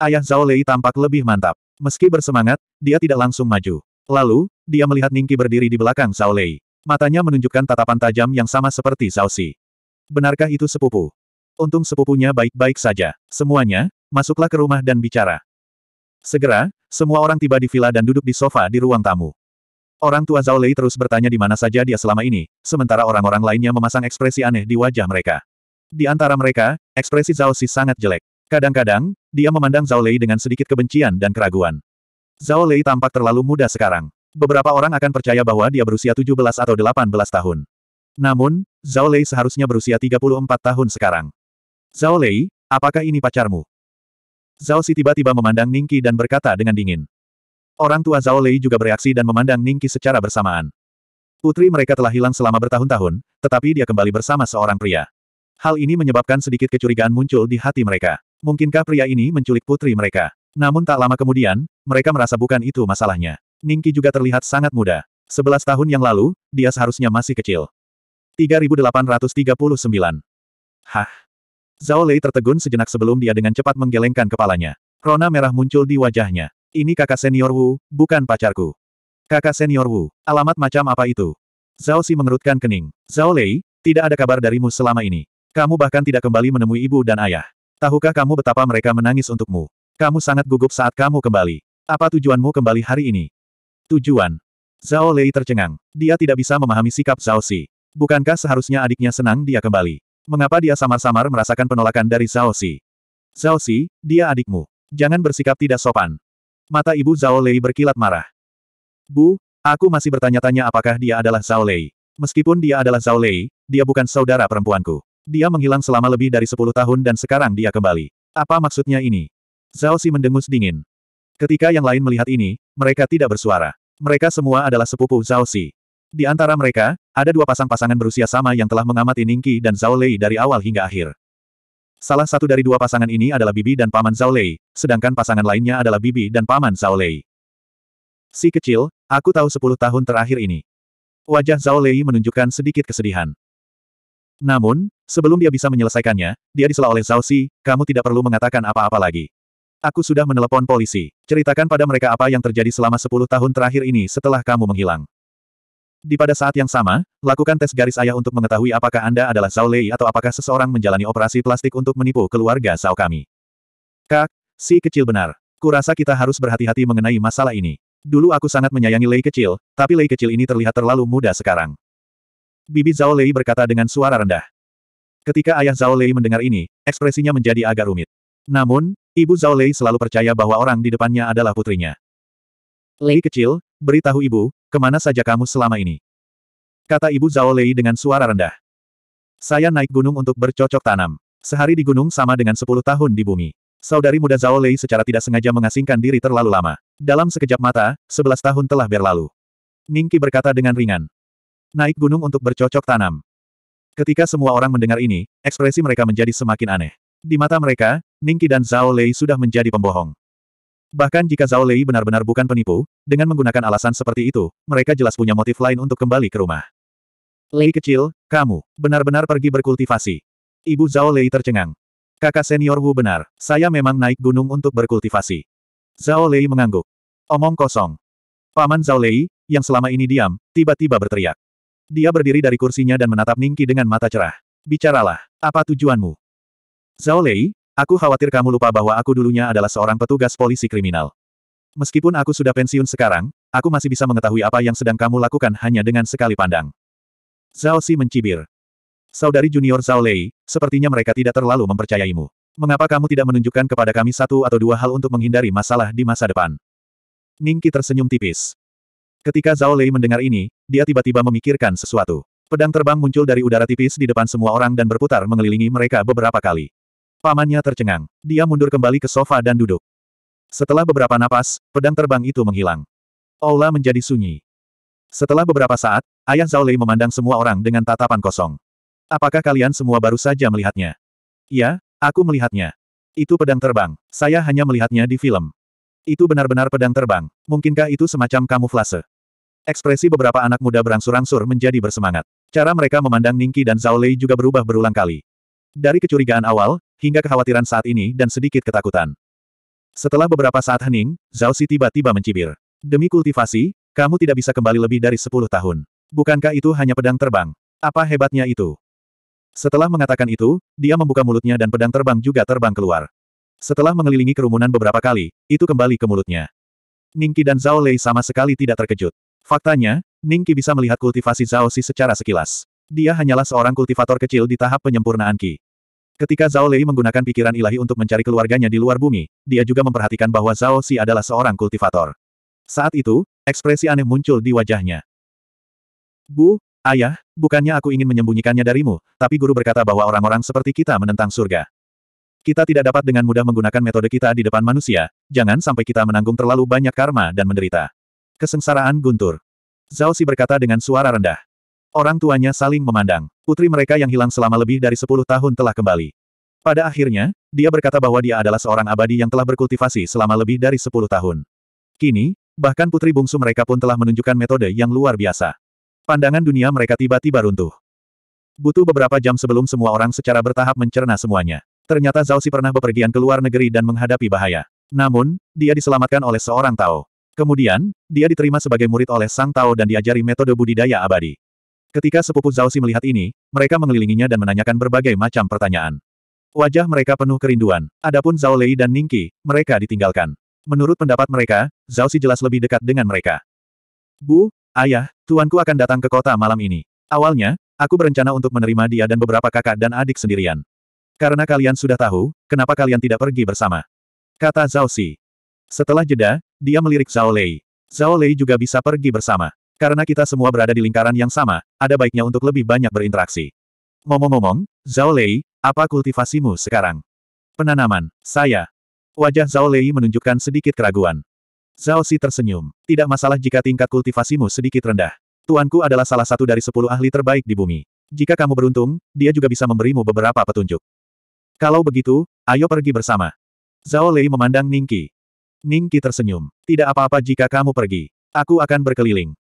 Ayah Zhao Lei tampak lebih mantap. Meski bersemangat, dia tidak langsung maju. Lalu, dia melihat Ningki berdiri di belakang Zhao Lei. Matanya menunjukkan tatapan tajam yang sama seperti Zhao Xi. Benarkah itu sepupu? Untung sepupunya baik-baik saja. Semuanya, masuklah ke rumah dan bicara. Segera, semua orang tiba di villa dan duduk di sofa di ruang tamu. Orang tua Zhao Lei terus bertanya di mana saja dia selama ini, sementara orang-orang lainnya memasang ekspresi aneh di wajah mereka. Di antara mereka, ekspresi Zhao Xi sangat jelek. Kadang-kadang, dia memandang Zhao Lei dengan sedikit kebencian dan keraguan. Zhao Lei tampak terlalu muda sekarang. Beberapa orang akan percaya bahwa dia berusia 17 atau 18 tahun. Namun, Zhao Lei seharusnya berusia 34 tahun sekarang. Zhao Lei, apakah ini pacarmu? Zhao Si tiba-tiba memandang Ningki dan berkata dengan dingin. Orang tua Zhao Lei juga bereaksi dan memandang Ningki secara bersamaan. Putri mereka telah hilang selama bertahun-tahun, tetapi dia kembali bersama seorang pria. Hal ini menyebabkan sedikit kecurigaan muncul di hati mereka. Mungkinkah pria ini menculik putri mereka? Namun tak lama kemudian, mereka merasa bukan itu masalahnya. Ningki juga terlihat sangat muda. Sebelas tahun yang lalu, dia seharusnya masih kecil. 3839. Hah? Zhao Lei tertegun sejenak sebelum dia dengan cepat menggelengkan kepalanya. Rona merah muncul di wajahnya. Ini kakak senior Wu, bukan pacarku. Kakak senior Wu, alamat macam apa itu? Zhao Si mengerutkan kening. Zhao Lei, tidak ada kabar darimu selama ini. Kamu bahkan tidak kembali menemui ibu dan ayah. Tahukah kamu betapa mereka menangis untukmu? Kamu sangat gugup saat kamu kembali. Apa tujuanmu kembali hari ini? Tujuan. Zhao Lei tercengang. Dia tidak bisa memahami sikap Zhao Si. Bukankah seharusnya adiknya senang dia kembali? Mengapa dia samar-samar merasakan penolakan dari Zhao Si? Zhao Si, dia adikmu. Jangan bersikap tidak sopan. Mata ibu Zhao Lei berkilat marah. Bu, aku masih bertanya-tanya apakah dia adalah Zhao Lei. Meskipun dia adalah Zhao Lei, dia bukan saudara perempuanku. Dia menghilang selama lebih dari 10 tahun dan sekarang dia kembali. Apa maksudnya ini? Zhao Xi mendengus dingin. Ketika yang lain melihat ini, mereka tidak bersuara. Mereka semua adalah sepupu Zhao Xi. Di antara mereka, ada dua pasang pasangan berusia sama yang telah mengamati Ningqi dan Zhao Lei dari awal hingga akhir. Salah satu dari dua pasangan ini adalah Bibi dan Paman Zhao Lei, sedangkan pasangan lainnya adalah Bibi dan Paman Zhao Lei. Si kecil, aku tahu sepuluh tahun terakhir ini. Wajah Zhao Lei menunjukkan sedikit kesedihan. Namun, sebelum dia bisa menyelesaikannya, dia disela oleh Zhao Xi, kamu tidak perlu mengatakan apa-apa lagi. Aku sudah menelepon polisi. Ceritakan pada mereka apa yang terjadi selama sepuluh tahun terakhir ini setelah kamu menghilang. Di pada saat yang sama, lakukan tes garis ayah untuk mengetahui apakah Anda adalah Zhao Lei atau apakah seseorang menjalani operasi plastik untuk menipu keluarga Zhao kami. Kak, si kecil benar. Kurasa kita harus berhati-hati mengenai masalah ini. Dulu aku sangat menyayangi Lei kecil, tapi Lei kecil ini terlihat terlalu muda sekarang. Bibi Zhao Lei berkata dengan suara rendah. Ketika ayah Zhao Lei mendengar ini, ekspresinya menjadi agak rumit. Namun, Ibu Zhao Lei selalu percaya bahwa orang di depannya adalah putrinya. Lei kecil, beritahu ibu, kemana saja kamu selama ini? Kata ibu Zhao Lei dengan suara rendah. Saya naik gunung untuk bercocok tanam. Sehari di gunung sama dengan sepuluh tahun di bumi. Saudari muda Zhao Lei secara tidak sengaja mengasingkan diri terlalu lama. Dalam sekejap mata, sebelas tahun telah berlalu. Ningki berkata dengan ringan. Naik gunung untuk bercocok tanam. Ketika semua orang mendengar ini, ekspresi mereka menjadi semakin aneh. Di mata mereka, Ningki dan Zhao Lei sudah menjadi pembohong. Bahkan jika Zhao Lei benar-benar bukan penipu, dengan menggunakan alasan seperti itu, mereka jelas punya motif lain untuk kembali ke rumah. Lei kecil, kamu, benar-benar pergi berkultivasi. Ibu Zhao Lei tercengang. Kakak senior Wu benar, saya memang naik gunung untuk berkultivasi. Zhao Lei mengangguk. Omong kosong. Paman Zhao Lei, yang selama ini diam, tiba-tiba berteriak. Dia berdiri dari kursinya dan menatap Ningki dengan mata cerah. Bicaralah, apa tujuanmu? Zhao Lei, Aku khawatir kamu lupa bahwa aku dulunya adalah seorang petugas polisi kriminal. Meskipun aku sudah pensiun sekarang, aku masih bisa mengetahui apa yang sedang kamu lakukan hanya dengan sekali pandang. Zhao Si mencibir. Saudari junior Zhao Lei, sepertinya mereka tidak terlalu mempercayaimu. Mengapa kamu tidak menunjukkan kepada kami satu atau dua hal untuk menghindari masalah di masa depan? Ningki tersenyum tipis. Ketika Zhao Lei mendengar ini, dia tiba-tiba memikirkan sesuatu. Pedang terbang muncul dari udara tipis di depan semua orang dan berputar mengelilingi mereka beberapa kali. Pamannya tercengang. Dia mundur kembali ke sofa dan duduk. Setelah beberapa napas, pedang terbang itu menghilang. Aula menjadi sunyi. Setelah beberapa saat, ayah Zhao Lei memandang semua orang dengan tatapan kosong. Apakah kalian semua baru saja melihatnya? Ya, aku melihatnya. Itu pedang terbang. Saya hanya melihatnya di film. Itu benar-benar pedang terbang. Mungkinkah itu semacam kamuflase? Ekspresi beberapa anak muda berangsur-angsur menjadi bersemangat. Cara mereka memandang Ningki dan Zhao Lei juga berubah berulang kali. Dari kecurigaan awal, hingga kekhawatiran saat ini dan sedikit ketakutan. Setelah beberapa saat hening, Zhao Si tiba-tiba mencibir. Demi kultivasi, kamu tidak bisa kembali lebih dari sepuluh tahun. Bukankah itu hanya pedang terbang? Apa hebatnya itu? Setelah mengatakan itu, dia membuka mulutnya dan pedang terbang juga terbang keluar. Setelah mengelilingi kerumunan beberapa kali, itu kembali ke mulutnya. Ningki dan Zhao Lei sama sekali tidak terkejut. Faktanya, Ningki bisa melihat kultivasi Zhao Si secara sekilas. Dia hanyalah seorang kultivator kecil di tahap penyempurnaan Ki. Ketika Zhao Lei menggunakan pikiran ilahi untuk mencari keluarganya di luar bumi, dia juga memperhatikan bahwa Zhao Xi adalah seorang kultivator. Saat itu, ekspresi aneh muncul di wajahnya. Bu, ayah, bukannya aku ingin menyembunyikannya darimu, tapi guru berkata bahwa orang-orang seperti kita menentang surga. Kita tidak dapat dengan mudah menggunakan metode kita di depan manusia, jangan sampai kita menanggung terlalu banyak karma dan menderita. Kesengsaraan guntur. Zhao Xi berkata dengan suara rendah. Orang tuanya saling memandang. Putri mereka yang hilang selama lebih dari sepuluh tahun telah kembali. Pada akhirnya, dia berkata bahwa dia adalah seorang abadi yang telah berkultivasi selama lebih dari sepuluh tahun. Kini, bahkan putri bungsu mereka pun telah menunjukkan metode yang luar biasa. Pandangan dunia mereka tiba-tiba runtuh. Butuh beberapa jam sebelum semua orang secara bertahap mencerna semuanya. Ternyata Zhao Si pernah bepergian ke luar negeri dan menghadapi bahaya. Namun, dia diselamatkan oleh seorang Tao. Kemudian, dia diterima sebagai murid oleh Sang Tao dan diajari metode budidaya abadi. Ketika sepupu Zhaoxi melihat ini, mereka mengelilinginya dan menanyakan berbagai macam pertanyaan. Wajah mereka penuh kerinduan. Adapun Zhao Lei dan Ningqi, mereka ditinggalkan. Menurut pendapat mereka, Zhaoxi jelas lebih dekat dengan mereka. Bu, ayah, tuanku akan datang ke kota malam ini. Awalnya, aku berencana untuk menerima dia dan beberapa kakak dan adik sendirian. Karena kalian sudah tahu, kenapa kalian tidak pergi bersama? Kata Zhaoxi. Setelah jeda, dia melirik Zhao Lei. Zhao Lei juga bisa pergi bersama. Karena kita semua berada di lingkaran yang sama, ada baiknya untuk lebih banyak berinteraksi. Ngomong-ngomong, Zhao Lei, apa kultivasimu sekarang? Penanaman, saya. Wajah Zhao Lei menunjukkan sedikit keraguan. Zhao Si tersenyum. Tidak masalah jika tingkat kultivasimu sedikit rendah. Tuanku adalah salah satu dari sepuluh ahli terbaik di bumi. Jika kamu beruntung, dia juga bisa memberimu beberapa petunjuk. Kalau begitu, ayo pergi bersama. Zhao Lei memandang Ningki. Ningki tersenyum. Tidak apa-apa jika kamu pergi. Aku akan berkeliling.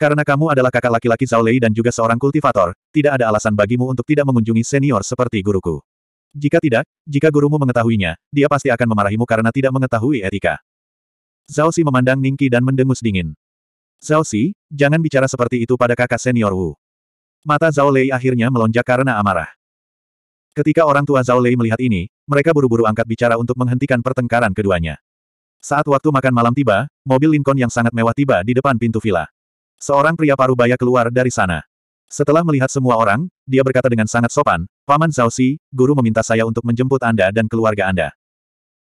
Karena kamu adalah kakak laki-laki Zhao Lei dan juga seorang kultivator, tidak ada alasan bagimu untuk tidak mengunjungi senior seperti guruku. Jika tidak, jika gurumu mengetahuinya, dia pasti akan memarahimu karena tidak mengetahui etika. Zhao Si memandang Ningqi dan mendengus dingin. Zhao Si, jangan bicara seperti itu pada kakak senior Wu. Mata Zhao Lei akhirnya melonjak karena amarah. Ketika orang tua Zhao Lei melihat ini, mereka buru-buru angkat bicara untuk menghentikan pertengkaran keduanya. Saat waktu makan malam tiba, mobil Lincoln yang sangat mewah tiba di depan pintu villa. Seorang pria paruh baya keluar dari sana. Setelah melihat semua orang, dia berkata dengan sangat sopan, Paman Zhao Xi, guru meminta saya untuk menjemput Anda dan keluarga Anda.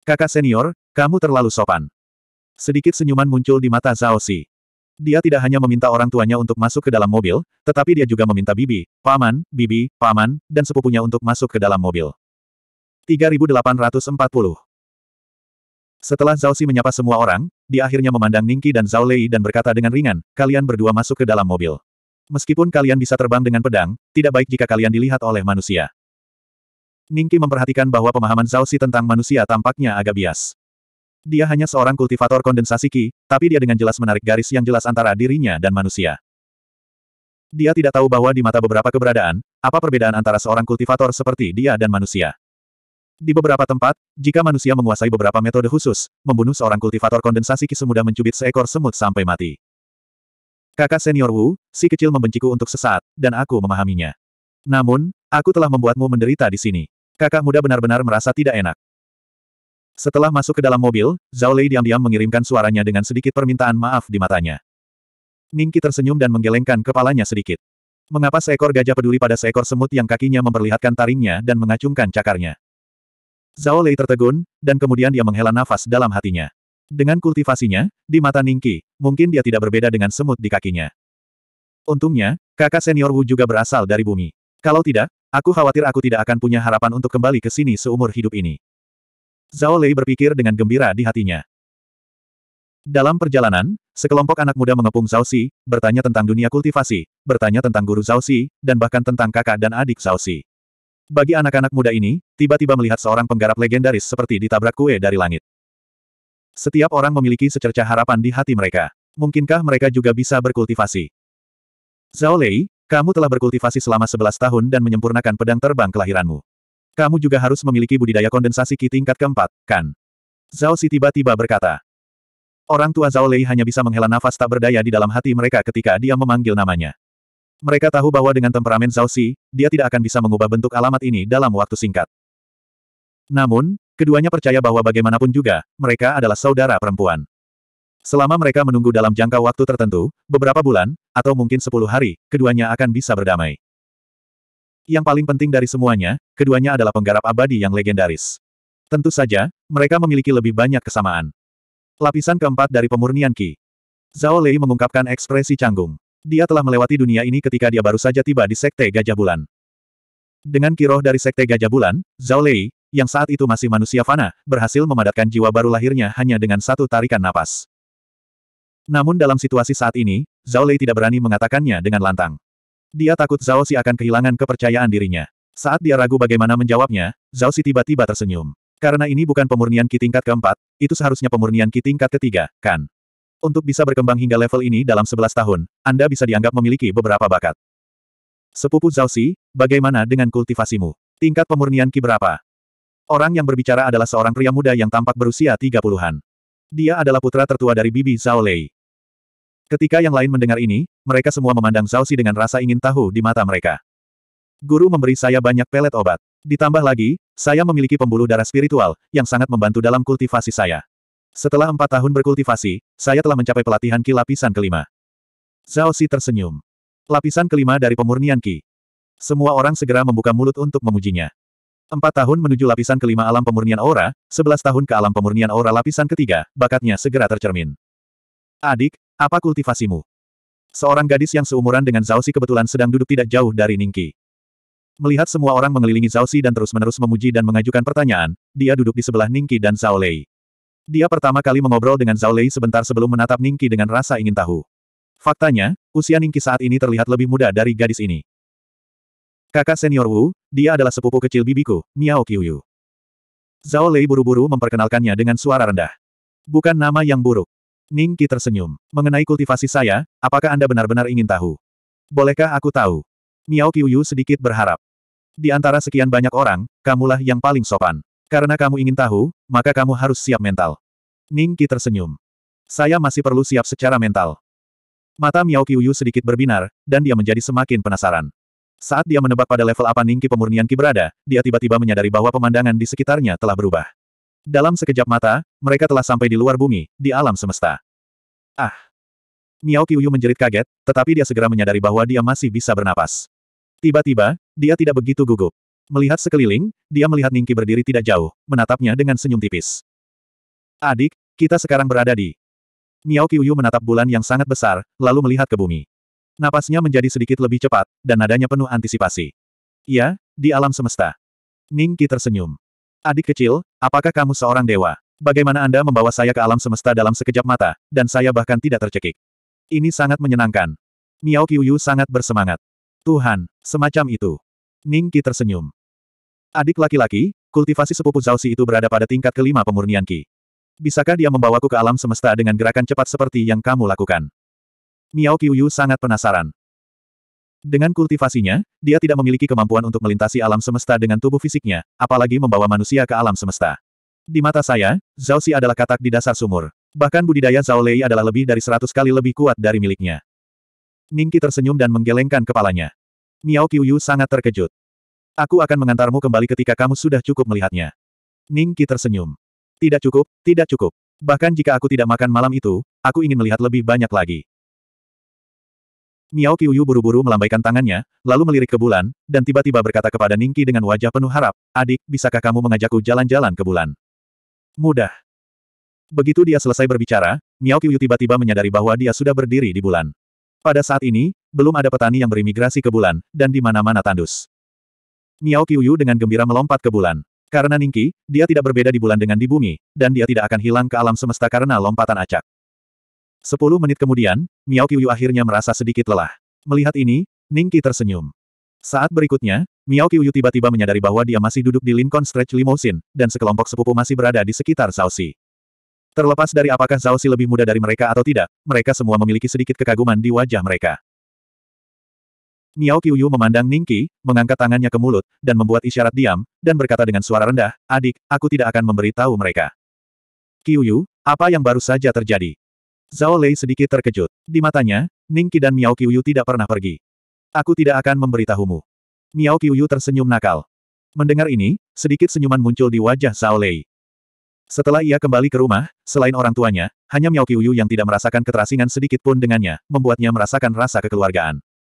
Kakak senior, kamu terlalu sopan. Sedikit senyuman muncul di mata Zhao Xi. Dia tidak hanya meminta orang tuanya untuk masuk ke dalam mobil, tetapi dia juga meminta bibi, paman, bibi, paman, dan sepupunya untuk masuk ke dalam mobil. 3840 Setelah Xi menyapa semua orang, dia akhirnya memandang Ningki dan Zhao Lei dan berkata dengan ringan, kalian berdua masuk ke dalam mobil. Meskipun kalian bisa terbang dengan pedang, tidak baik jika kalian dilihat oleh manusia. Ningki memperhatikan bahwa pemahaman Zhao Si tentang manusia tampaknya agak bias. Dia hanya seorang kultivator kondensasi Qi, tapi dia dengan jelas menarik garis yang jelas antara dirinya dan manusia. Dia tidak tahu bahwa di mata beberapa keberadaan, apa perbedaan antara seorang kultivator seperti dia dan manusia. Di beberapa tempat, jika manusia menguasai beberapa metode khusus, membunuh seorang kultivator kondensasi Ki semudah mencubit seekor semut sampai mati. Kakak senior Wu, si kecil membenciku untuk sesaat, dan aku memahaminya. Namun, aku telah membuatmu menderita di sini. Kakak muda benar-benar merasa tidak enak. Setelah masuk ke dalam mobil, Zhao Lei diam-diam mengirimkan suaranya dengan sedikit permintaan maaf di matanya. Ningki tersenyum dan menggelengkan kepalanya sedikit. Mengapa seekor gajah peduli pada seekor semut yang kakinya memperlihatkan taringnya dan mengacungkan cakarnya? Zhao Lei tertegun, dan kemudian dia menghela nafas dalam hatinya. Dengan kultivasinya, di mata Ningki, mungkin dia tidak berbeda dengan semut di kakinya. Untungnya, kakak senior Wu juga berasal dari bumi. Kalau tidak, aku khawatir aku tidak akan punya harapan untuk kembali ke sini seumur hidup ini. Zhao Lei berpikir dengan gembira di hatinya. Dalam perjalanan, sekelompok anak muda mengepung Zhao Xi, bertanya tentang dunia kultivasi, bertanya tentang guru Zhao Xi, dan bahkan tentang kakak dan adik Zhao Xi. Bagi anak-anak muda ini, tiba-tiba melihat seorang penggarap legendaris seperti ditabrak kue dari langit. Setiap orang memiliki secerca harapan di hati mereka. Mungkinkah mereka juga bisa berkultivasi? Zhao Lei, kamu telah berkultivasi selama 11 tahun dan menyempurnakan pedang terbang kelahiranmu. Kamu juga harus memiliki budidaya kondensasi Qi tingkat keempat, kan? Zhao Si tiba-tiba berkata. Orang tua Zhao Lei hanya bisa menghela nafas tak berdaya di dalam hati mereka ketika dia memanggil namanya. Mereka tahu bahwa dengan temperamen Xi, dia tidak akan bisa mengubah bentuk alamat ini dalam waktu singkat. Namun, keduanya percaya bahwa bagaimanapun juga, mereka adalah saudara perempuan. Selama mereka menunggu dalam jangka waktu tertentu, beberapa bulan, atau mungkin sepuluh hari, keduanya akan bisa berdamai. Yang paling penting dari semuanya, keduanya adalah penggarap abadi yang legendaris. Tentu saja, mereka memiliki lebih banyak kesamaan. Lapisan keempat dari pemurnian Qi. Zhao Lei mengungkapkan ekspresi canggung. Dia telah melewati dunia ini ketika dia baru saja tiba di Sekte Gajah Bulan. Dengan kiroh dari Sekte Gajah Bulan, Zhao Lei, yang saat itu masih manusia fana, berhasil memadatkan jiwa baru lahirnya hanya dengan satu tarikan napas. Namun dalam situasi saat ini, Zhao Lei tidak berani mengatakannya dengan lantang. Dia takut Zhao Si akan kehilangan kepercayaan dirinya. Saat dia ragu bagaimana menjawabnya, Zhao Si tiba-tiba tersenyum. Karena ini bukan pemurnian Ki tingkat keempat, itu seharusnya pemurnian Ki tingkat ketiga, kan? Untuk bisa berkembang hingga level ini dalam 11 tahun, Anda bisa dianggap memiliki beberapa bakat. Sepupu Zhao Xi, bagaimana dengan kultivasimu? Tingkat pemurnian Ki berapa? Orang yang berbicara adalah seorang pria muda yang tampak berusia 30-an. Dia adalah putra tertua dari Bibi Zhao Lei. Ketika yang lain mendengar ini, mereka semua memandang Zhao Xi dengan rasa ingin tahu di mata mereka. Guru memberi saya banyak pelet obat. Ditambah lagi, saya memiliki pembuluh darah spiritual, yang sangat membantu dalam kultivasi saya. Setelah empat tahun berkultivasi, saya telah mencapai pelatihan Ki lapisan kelima. Zhao Si tersenyum. Lapisan kelima dari pemurnian Ki. Semua orang segera membuka mulut untuk memujinya. Empat tahun menuju lapisan kelima alam pemurnian aura, sebelas tahun ke alam pemurnian aura lapisan ketiga, bakatnya segera tercermin. Adik, apa kultivasimu? Seorang gadis yang seumuran dengan Zhao Si kebetulan sedang duduk tidak jauh dari Ningki. Melihat semua orang mengelilingi Zhao Si dan terus-menerus memuji dan mengajukan pertanyaan, dia duduk di sebelah Ningki dan Zhao Lei. Dia pertama kali mengobrol dengan Zhao Lei sebentar sebelum menatap Ningki dengan rasa ingin tahu. Faktanya, usia Ningki saat ini terlihat lebih muda dari gadis ini. Kakak senior Wu, dia adalah sepupu kecil bibiku, Miao Qiuyu. Zhao Lei buru-buru memperkenalkannya dengan suara rendah. Bukan nama yang buruk. Ningki tersenyum. Mengenai kultivasi saya, apakah Anda benar-benar ingin tahu? Bolehkah aku tahu? Miao Qiuyu sedikit berharap. Di antara sekian banyak orang, kamulah yang paling sopan. Karena kamu ingin tahu, maka kamu harus siap mental. Ning Qi tersenyum. Saya masih perlu siap secara mental. Mata Miao Qiuyu sedikit berbinar, dan dia menjadi semakin penasaran. Saat dia menebak pada level apa Ning Qi pemurnian Qi berada, dia tiba-tiba menyadari bahwa pemandangan di sekitarnya telah berubah. Dalam sekejap mata, mereka telah sampai di luar bumi, di alam semesta. Ah! Miao Qiuyu menjerit kaget, tetapi dia segera menyadari bahwa dia masih bisa bernapas. Tiba-tiba, dia tidak begitu gugup. Melihat sekeliling, dia melihat Ningki berdiri tidak jauh, menatapnya dengan senyum tipis. Adik, kita sekarang berada di... Miao Qiuyu menatap bulan yang sangat besar, lalu melihat ke bumi. Napasnya menjadi sedikit lebih cepat, dan nadanya penuh antisipasi. Ya, di alam semesta. Ningki tersenyum. Adik kecil, apakah kamu seorang dewa? Bagaimana Anda membawa saya ke alam semesta dalam sekejap mata, dan saya bahkan tidak tercekik? Ini sangat menyenangkan. Miao Qiuyu sangat bersemangat. Tuhan, semacam itu. Ning Qi tersenyum. Adik laki-laki, kultivasi sepupu Zhao Si itu berada pada tingkat kelima pemurnian Qi. Bisakah dia membawaku ke alam semesta dengan gerakan cepat seperti yang kamu lakukan? Miao Qiuyu sangat penasaran. Dengan kultivasinya, dia tidak memiliki kemampuan untuk melintasi alam semesta dengan tubuh fisiknya, apalagi membawa manusia ke alam semesta. Di mata saya, Zhao Si adalah katak di dasar sumur. Bahkan budidaya Zhao Lei adalah lebih dari seratus kali lebih kuat dari miliknya. Ningki tersenyum dan menggelengkan kepalanya. Miao Qiuyu sangat terkejut. Aku akan mengantarmu kembali ketika kamu sudah cukup melihatnya. Ning Qi tersenyum. Tidak cukup, tidak cukup. Bahkan jika aku tidak makan malam itu, aku ingin melihat lebih banyak lagi. Miao Qiuyu buru-buru melambaikan tangannya, lalu melirik ke bulan, dan tiba-tiba berkata kepada Ning Qi dengan wajah penuh harap, Adik, bisakah kamu mengajakku jalan-jalan ke bulan? Mudah. Begitu dia selesai berbicara, Miao Qiuyu tiba-tiba menyadari bahwa dia sudah berdiri di bulan. Pada saat ini, belum ada petani yang berimigrasi ke bulan, dan di mana-mana tandus. Miao Qiuyu dengan gembira melompat ke bulan. Karena Ningki, dia tidak berbeda di bulan dengan di bumi, dan dia tidak akan hilang ke alam semesta karena lompatan acak. Sepuluh menit kemudian, Miao Qiuyu akhirnya merasa sedikit lelah. Melihat ini, Ningki tersenyum. Saat berikutnya, Miao Qiuyu tiba-tiba menyadari bahwa dia masih duduk di Lincoln Stretch Limousine, dan sekelompok sepupu masih berada di sekitar Zaoxi. Terlepas dari apakah Xi lebih muda dari mereka atau tidak, mereka semua memiliki sedikit kekaguman di wajah mereka. Miao Qiuyu memandang Ningqi, mengangkat tangannya ke mulut, dan membuat isyarat diam, dan berkata dengan suara rendah, adik, aku tidak akan memberitahu mereka. Qiuyu, apa yang baru saja terjadi? Zhao Lei sedikit terkejut. Di matanya, Ningqi dan Miao Qiuyu tidak pernah pergi. Aku tidak akan memberitahumu. Miao Qiuyu tersenyum nakal. Mendengar ini, sedikit senyuman muncul di wajah Zhao Lei. Setelah ia kembali ke rumah, selain orang tuanya, hanya Miao Qiuyu yang tidak merasakan keterasingan sedikit pun dengannya, membuatnya merasakan rasa kekeluargaan.